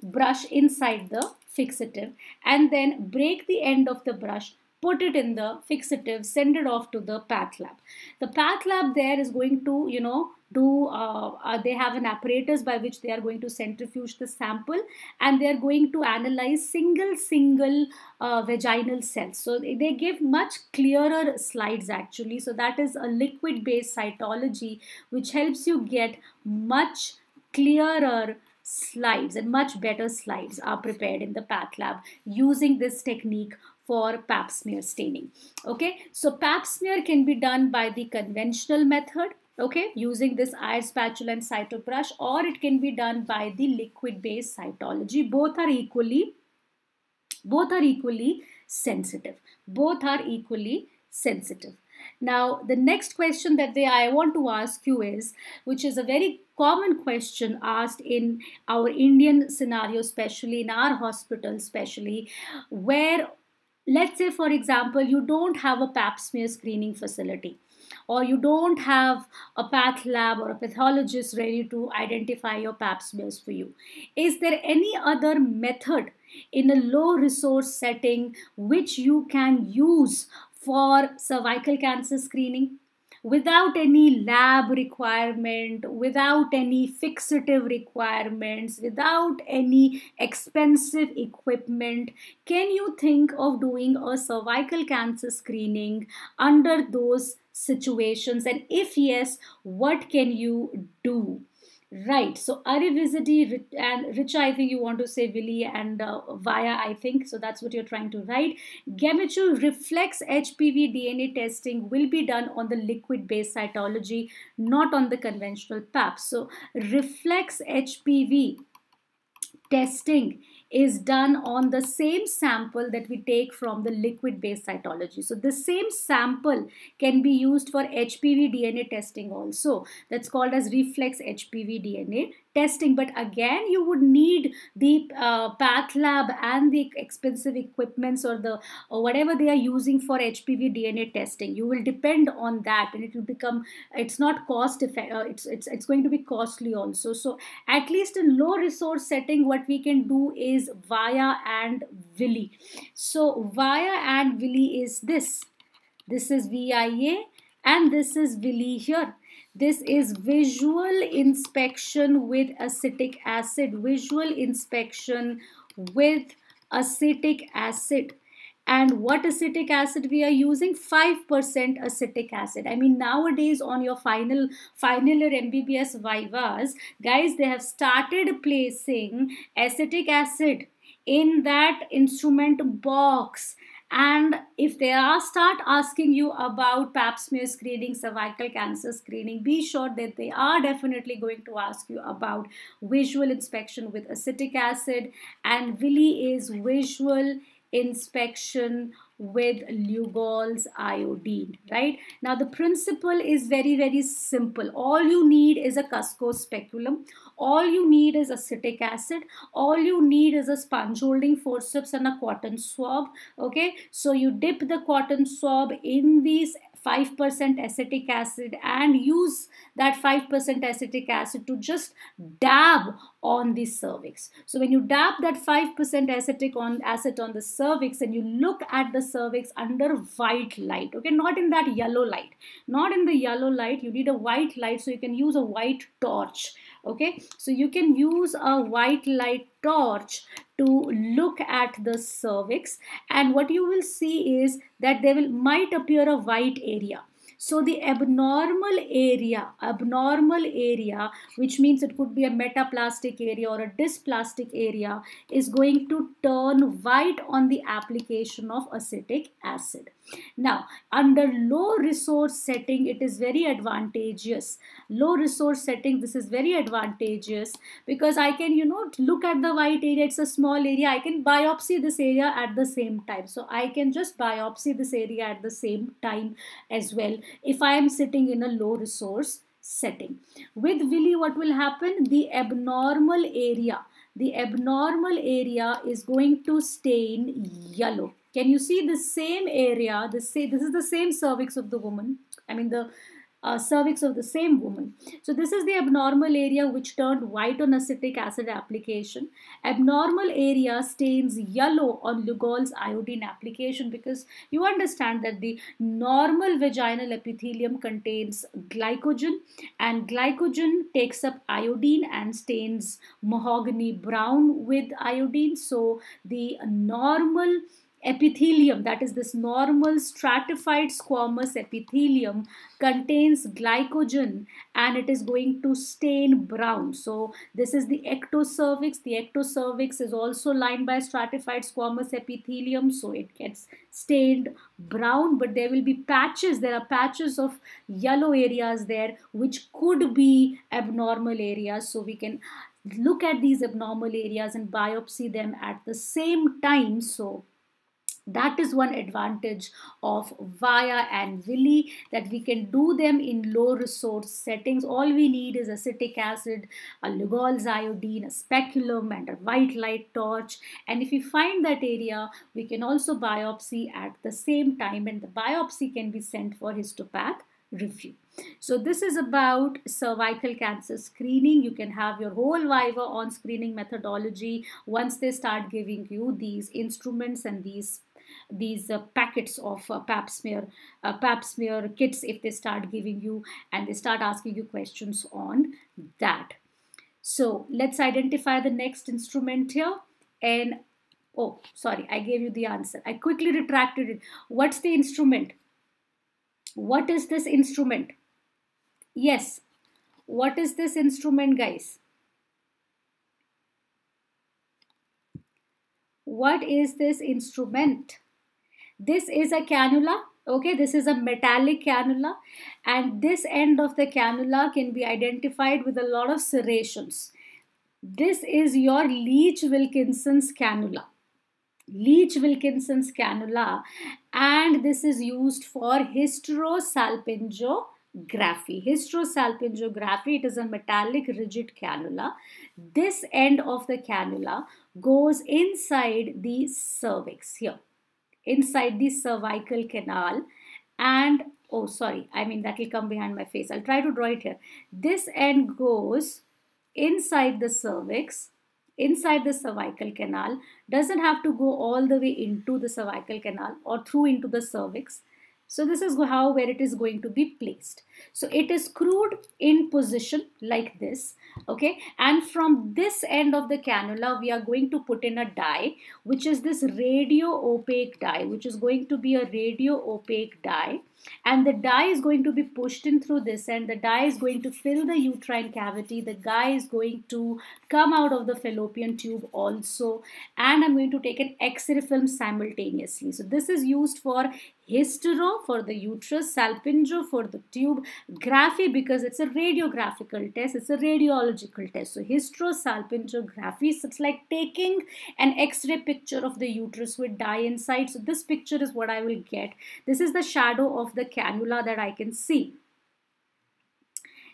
brush inside the fixative and then break the end of the brush put it in the fixative, send it off to the path lab. The path lab there is going to, you know, do uh, uh, they have an apparatus by which they are going to centrifuge the sample and they are going to analyze single single uh, vaginal cells so they give much clearer slides actually so that is a liquid based cytology which helps you get much clearer slides and much better slides are prepared in the path lab using this technique for pap smear staining. Okay, so pap smear can be done by the conventional method okay using this iron spatula and cytobrush or it can be done by the liquid based cytology both are equally both are equally sensitive both are equally sensitive now the next question that they i want to ask you is which is a very common question asked in our indian scenario especially in our hospital especially where let's say, for example, you don't have a pap smear screening facility or you don't have a path lab or a pathologist ready to identify your pap smears for you. Is there any other method in a low resource setting which you can use for cervical cancer screening? without any lab requirement, without any fixative requirements, without any expensive equipment? Can you think of doing a cervical cancer screening under those situations? And if yes, what can you do? Right. So Ariviziti and Richa, I think you want to say Vili and uh, Via, I think. So that's what you're trying to write. Gamichul reflex HPV DNA testing will be done on the liquid-based cytology, not on the conventional PAP. So reflex HPV testing is done on the same sample that we take from the liquid based cytology. So the same sample can be used for HPV DNA testing also. That's called as reflex HPV DNA testing. But again, you would need the uh, path lab and the expensive equipments or the or whatever they are using for HPV DNA testing. You will depend on that, and it will become it's not cost effective. Uh, it's it's it's going to be costly also. So at least in low resource setting, what we can do is via and Willy. So via and Willy is this. This is VIA and this is Willy here. This is visual inspection with acetic acid, visual inspection with acetic acid. And what acetic acid we are using? 5% acetic acid. I mean, nowadays on your final, final or MBBS Vivas, guys, they have started placing acetic acid in that instrument box and if they are start asking you about pap smear screening, cervical cancer screening, be sure that they are definitely going to ask you about visual inspection with acetic acid. And Willy is visual inspection with Lugol's iodine, right? Now the principle is very, very simple. All you need is a Cusco speculum all you need is acetic acid all you need is a sponge holding forceps and a cotton swab okay so you dip the cotton swab in these 5% acetic acid and use that 5% acetic acid to just dab on the cervix. So when you dab that 5% acetic on acid on the cervix and you look at the cervix under white light, okay, not in that yellow light, not in the yellow light, you need a white light so you can use a white torch okay so you can use a white light torch to look at the cervix and what you will see is that there will might appear a white area so the abnormal area, abnormal area, which means it could be a metaplastic area or a dysplastic area, is going to turn white on the application of acetic acid. Now, under low resource setting, it is very advantageous. Low resource setting, this is very advantageous because I can, you know, look at the white area. It's a small area. I can biopsy this area at the same time. So I can just biopsy this area at the same time as well if I am sitting in a low resource setting. With Willy, what will happen? The abnormal area the abnormal area is going to stain yellow can you see the same area? This, say, this is the same cervix of the woman. I mean the uh, cervix of the same woman. So this is the abnormal area which turned white on acetic acid application. Abnormal area stains yellow on Lugol's iodine application because you understand that the normal vaginal epithelium contains glycogen and glycogen takes up iodine and stains mahogany brown with iodine. So the normal epithelium, that is this normal stratified squamous epithelium, contains glycogen and it is going to stain brown. So this is the ectocervix. The ectocervix is also lined by stratified squamous epithelium. So it gets stained brown, but there will be patches. There are patches of yellow areas there, which could be abnormal areas. So we can look at these abnormal areas and biopsy them at the same time. So that is one advantage of VIA and Willy that we can do them in low resource settings. All we need is acetic acid, a Lugol's iodine, a speculum and a white light torch. And if we find that area, we can also biopsy at the same time and the biopsy can be sent for histopath review. So this is about cervical cancer screening. You can have your whole viva on screening methodology once they start giving you these instruments and these these uh, packets of uh, pap smear uh, pap smear kits if they start giving you and they start asking you questions on that so let's identify the next instrument here and oh sorry i gave you the answer i quickly retracted it what's the instrument what is this instrument yes what is this instrument guys what is this instrument this is a cannula. Okay, this is a metallic cannula and this end of the cannula can be identified with a lot of serrations. This is your Leach-Wilkinson's cannula. Leach-Wilkinson's cannula and this is used for hysterosalpingography. Hysterosalpingography. it is a metallic rigid cannula. This end of the cannula goes inside the cervix here inside the cervical canal and oh sorry I mean that will come behind my face I'll try to draw it here this end goes inside the cervix inside the cervical canal doesn't have to go all the way into the cervical canal or through into the cervix so this is how where it is going to be placed. So it is screwed in position like this. Okay. And from this end of the cannula, we are going to put in a dye, which is this radio opaque dye, which is going to be a radio opaque dye and the dye is going to be pushed in through this and the dye is going to fill the uterine cavity the dye is going to come out of the fallopian tube also and I'm going to take an x-ray film simultaneously so this is used for histero for the uterus, salpingo for the tube, graphy because it's a radiographical test, it's a radiological test. So histero, salpingio, graphy, so it's like taking an x-ray picture of the uterus with dye inside. So this picture is what I will get. This is the shadow of of the cannula that I can see.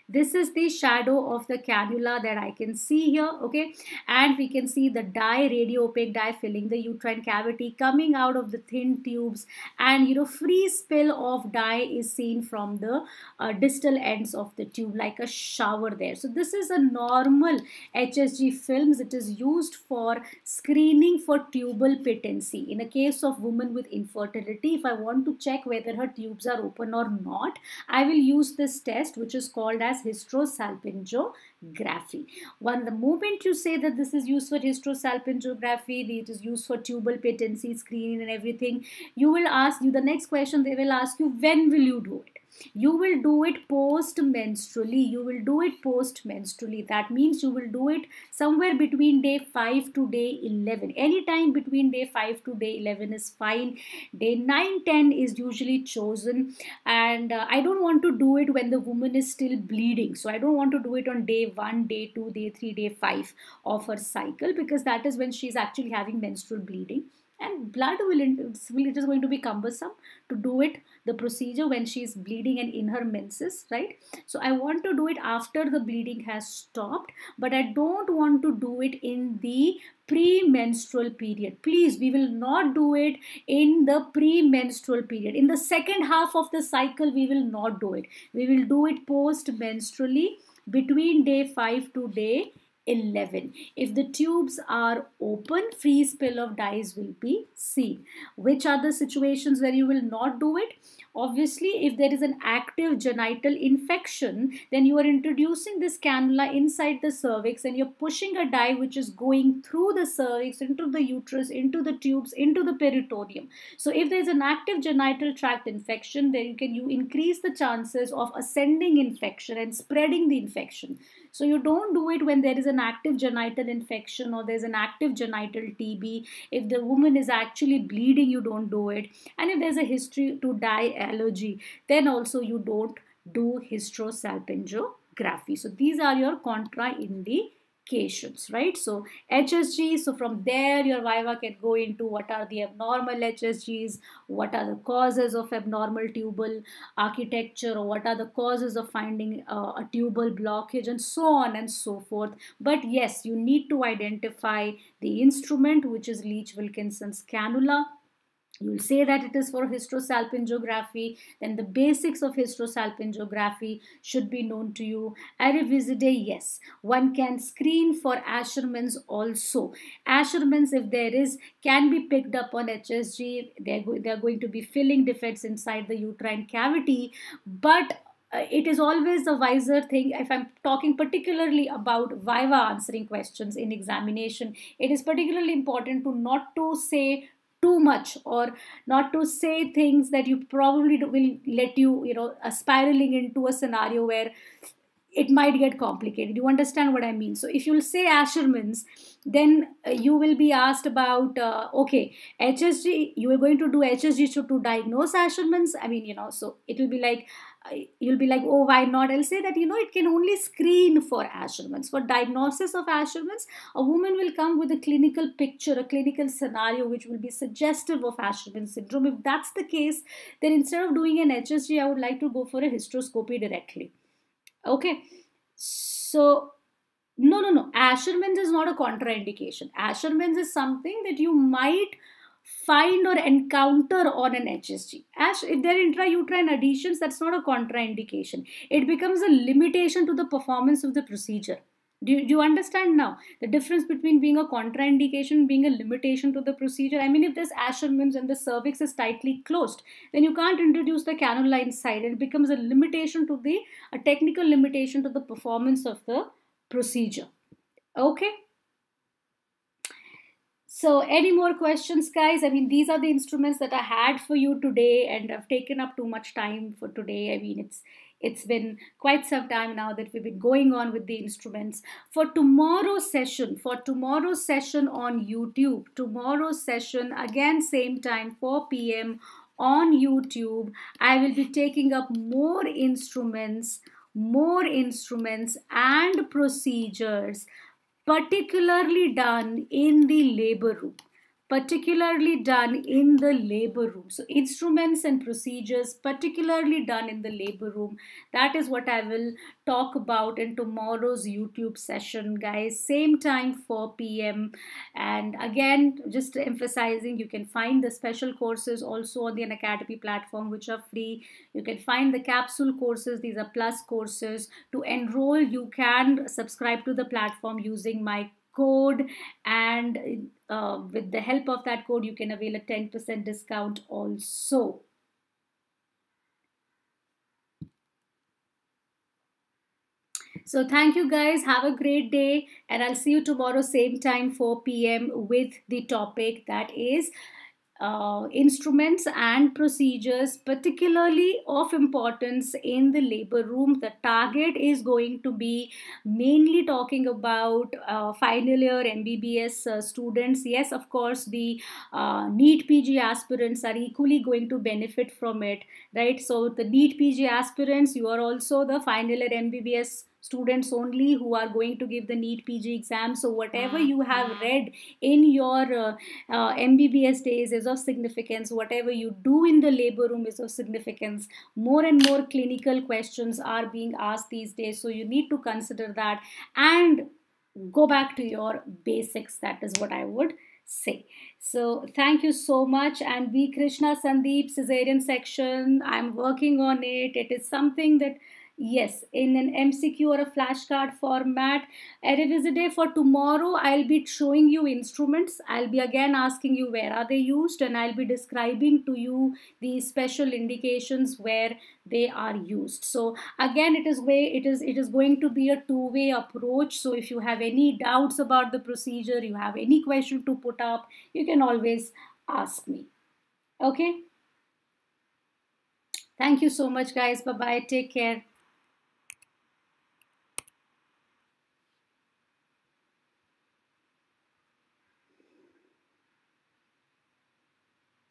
This is the shadow of the cannula that I can see here, okay? And we can see the dye, radio opaque dye filling the uterine cavity, coming out of the thin tubes and, you know, free spill of dye is seen from the uh, distal ends of the tube like a shower there. So this is a normal HSG films. It is used for screening for tubal patency. In a case of woman with infertility, if I want to check whether her tubes are open or not, I will use this test which is called as as hysterosalpingiography. One, the moment you say that this is used for histosalpingography, it is used for tubal patency screening and everything, you will ask you the next question, they will ask you, when will you do it? you will do it post menstrually you will do it post menstrually that means you will do it somewhere between day 5 to day 11 anytime between day 5 to day 11 is fine day 9 10 is usually chosen and uh, i don't want to do it when the woman is still bleeding so i don't want to do it on day 1 day 2 day 3 day 5 of her cycle because that is when she's actually having menstrual bleeding and blood will, it is going to be cumbersome to do it the procedure when she is bleeding and in her menses right so i want to do it after the bleeding has stopped but i don't want to do it in the premenstrual period please we will not do it in the premenstrual period in the second half of the cycle we will not do it we will do it post menstrually between day 5 to day 11. If the tubes are open, free spill of dyes will be C. Which are the situations where you will not do it? Obviously, if there is an active genital infection, then you are introducing this cannula inside the cervix and you're pushing a dye which is going through the cervix, into the uterus, into the tubes, into the peritoneum. So if there's an active genital tract infection, then you can you increase the chances of ascending infection and spreading the infection. So you don't do it when there is an active genital infection or there's an active genital TB. If the woman is actually bleeding, you don't do it. And if there's a history to dye allergy, then also you don't do hysterosalpingography. So these are your contraindications applications, right? So HSG, so from there your Viva can go into what are the abnormal HSGs, what are the causes of abnormal tubal architecture, or what are the causes of finding uh, a tubal blockage and so on and so forth. But yes, you need to identify the instrument which is Leach-Wilkinson's cannula You'll say that it is for hysterosalpingiography, then the basics of hysterosalpingiography should be known to you. Arevisidae, yes. One can screen for Asherman's also. Asherman's, if there is, can be picked up on HSG. They're, go they're going to be filling defects inside the uterine cavity, but uh, it is always the wiser thing if i'm talking particularly about viva answering questions in examination it is particularly important to not to say too much or not to say things that you probably will let you you know spiraling into a scenario where it might get complicated you understand what i mean so if you'll say ashermans then uh, you will be asked about uh, okay hsg you are going to do hsg to diagnose ashermans i mean you know so it will be like you'll be like, oh, why not? I'll say that, you know, it can only screen for Asherman's. For diagnosis of Asherman's, a woman will come with a clinical picture, a clinical scenario, which will be suggestive of Asherman's syndrome. If that's the case, then instead of doing an HSG, I would like to go for a hysteroscopy directly. Okay. So, no, no, no. Asherman's is not a contraindication. Asherman's is something that you might find or encounter on an HSG. As if there are intrauterine adhesions, that's not a contraindication. It becomes a limitation to the performance of the procedure. Do you, do you understand now the difference between being a contraindication, being a limitation to the procedure? I mean, if there's Asherman's and the cervix is tightly closed, then you can't introduce the cannula inside. It becomes a limitation to the, a technical limitation to the performance of the procedure. Okay. So any more questions, guys? I mean, these are the instruments that I had for you today and I've taken up too much time for today. I mean, it's it's been quite some time now that we've been going on with the instruments for tomorrow's session for tomorrow's session on youtube tomorrow's session again same time 4 p.m on youtube i will be taking up more instruments more instruments and procedures particularly done in the labor room particularly done in the labor room. So instruments and procedures particularly done in the labor room. That is what I will talk about in tomorrow's YouTube session guys. Same time 4 p.m. And again just emphasizing you can find the special courses also on the Academy platform which are free. You can find the capsule courses. These are plus courses. To enroll you can subscribe to the platform using my code and uh, with the help of that code you can avail a 10% discount also. So thank you guys. Have a great day and I'll see you tomorrow same time 4 p.m. with the topic that is uh, instruments and procedures particularly of importance in the labor room the target is going to be mainly talking about uh, final year mbbs uh, students yes of course the uh, need pg aspirants are equally going to benefit from it right so the need pg aspirants you are also the final year mbbs students only who are going to give the NEET PG exam. So whatever ah, you have ah. read in your uh, uh, MBBS days is of significance. Whatever you do in the labor room is of significance. More and more clinical questions are being asked these days. So you need to consider that and go back to your basics. That is what I would say. So thank you so much and we Krishna Sandeep Caesarean section. I'm working on it. It is something that yes in an mcq or a flashcard format revisited for tomorrow i'll be showing you instruments i'll be again asking you where are they used and i'll be describing to you the special indications where they are used so again it is way it is it is going to be a two way approach so if you have any doubts about the procedure you have any question to put up you can always ask me okay thank you so much guys bye bye take care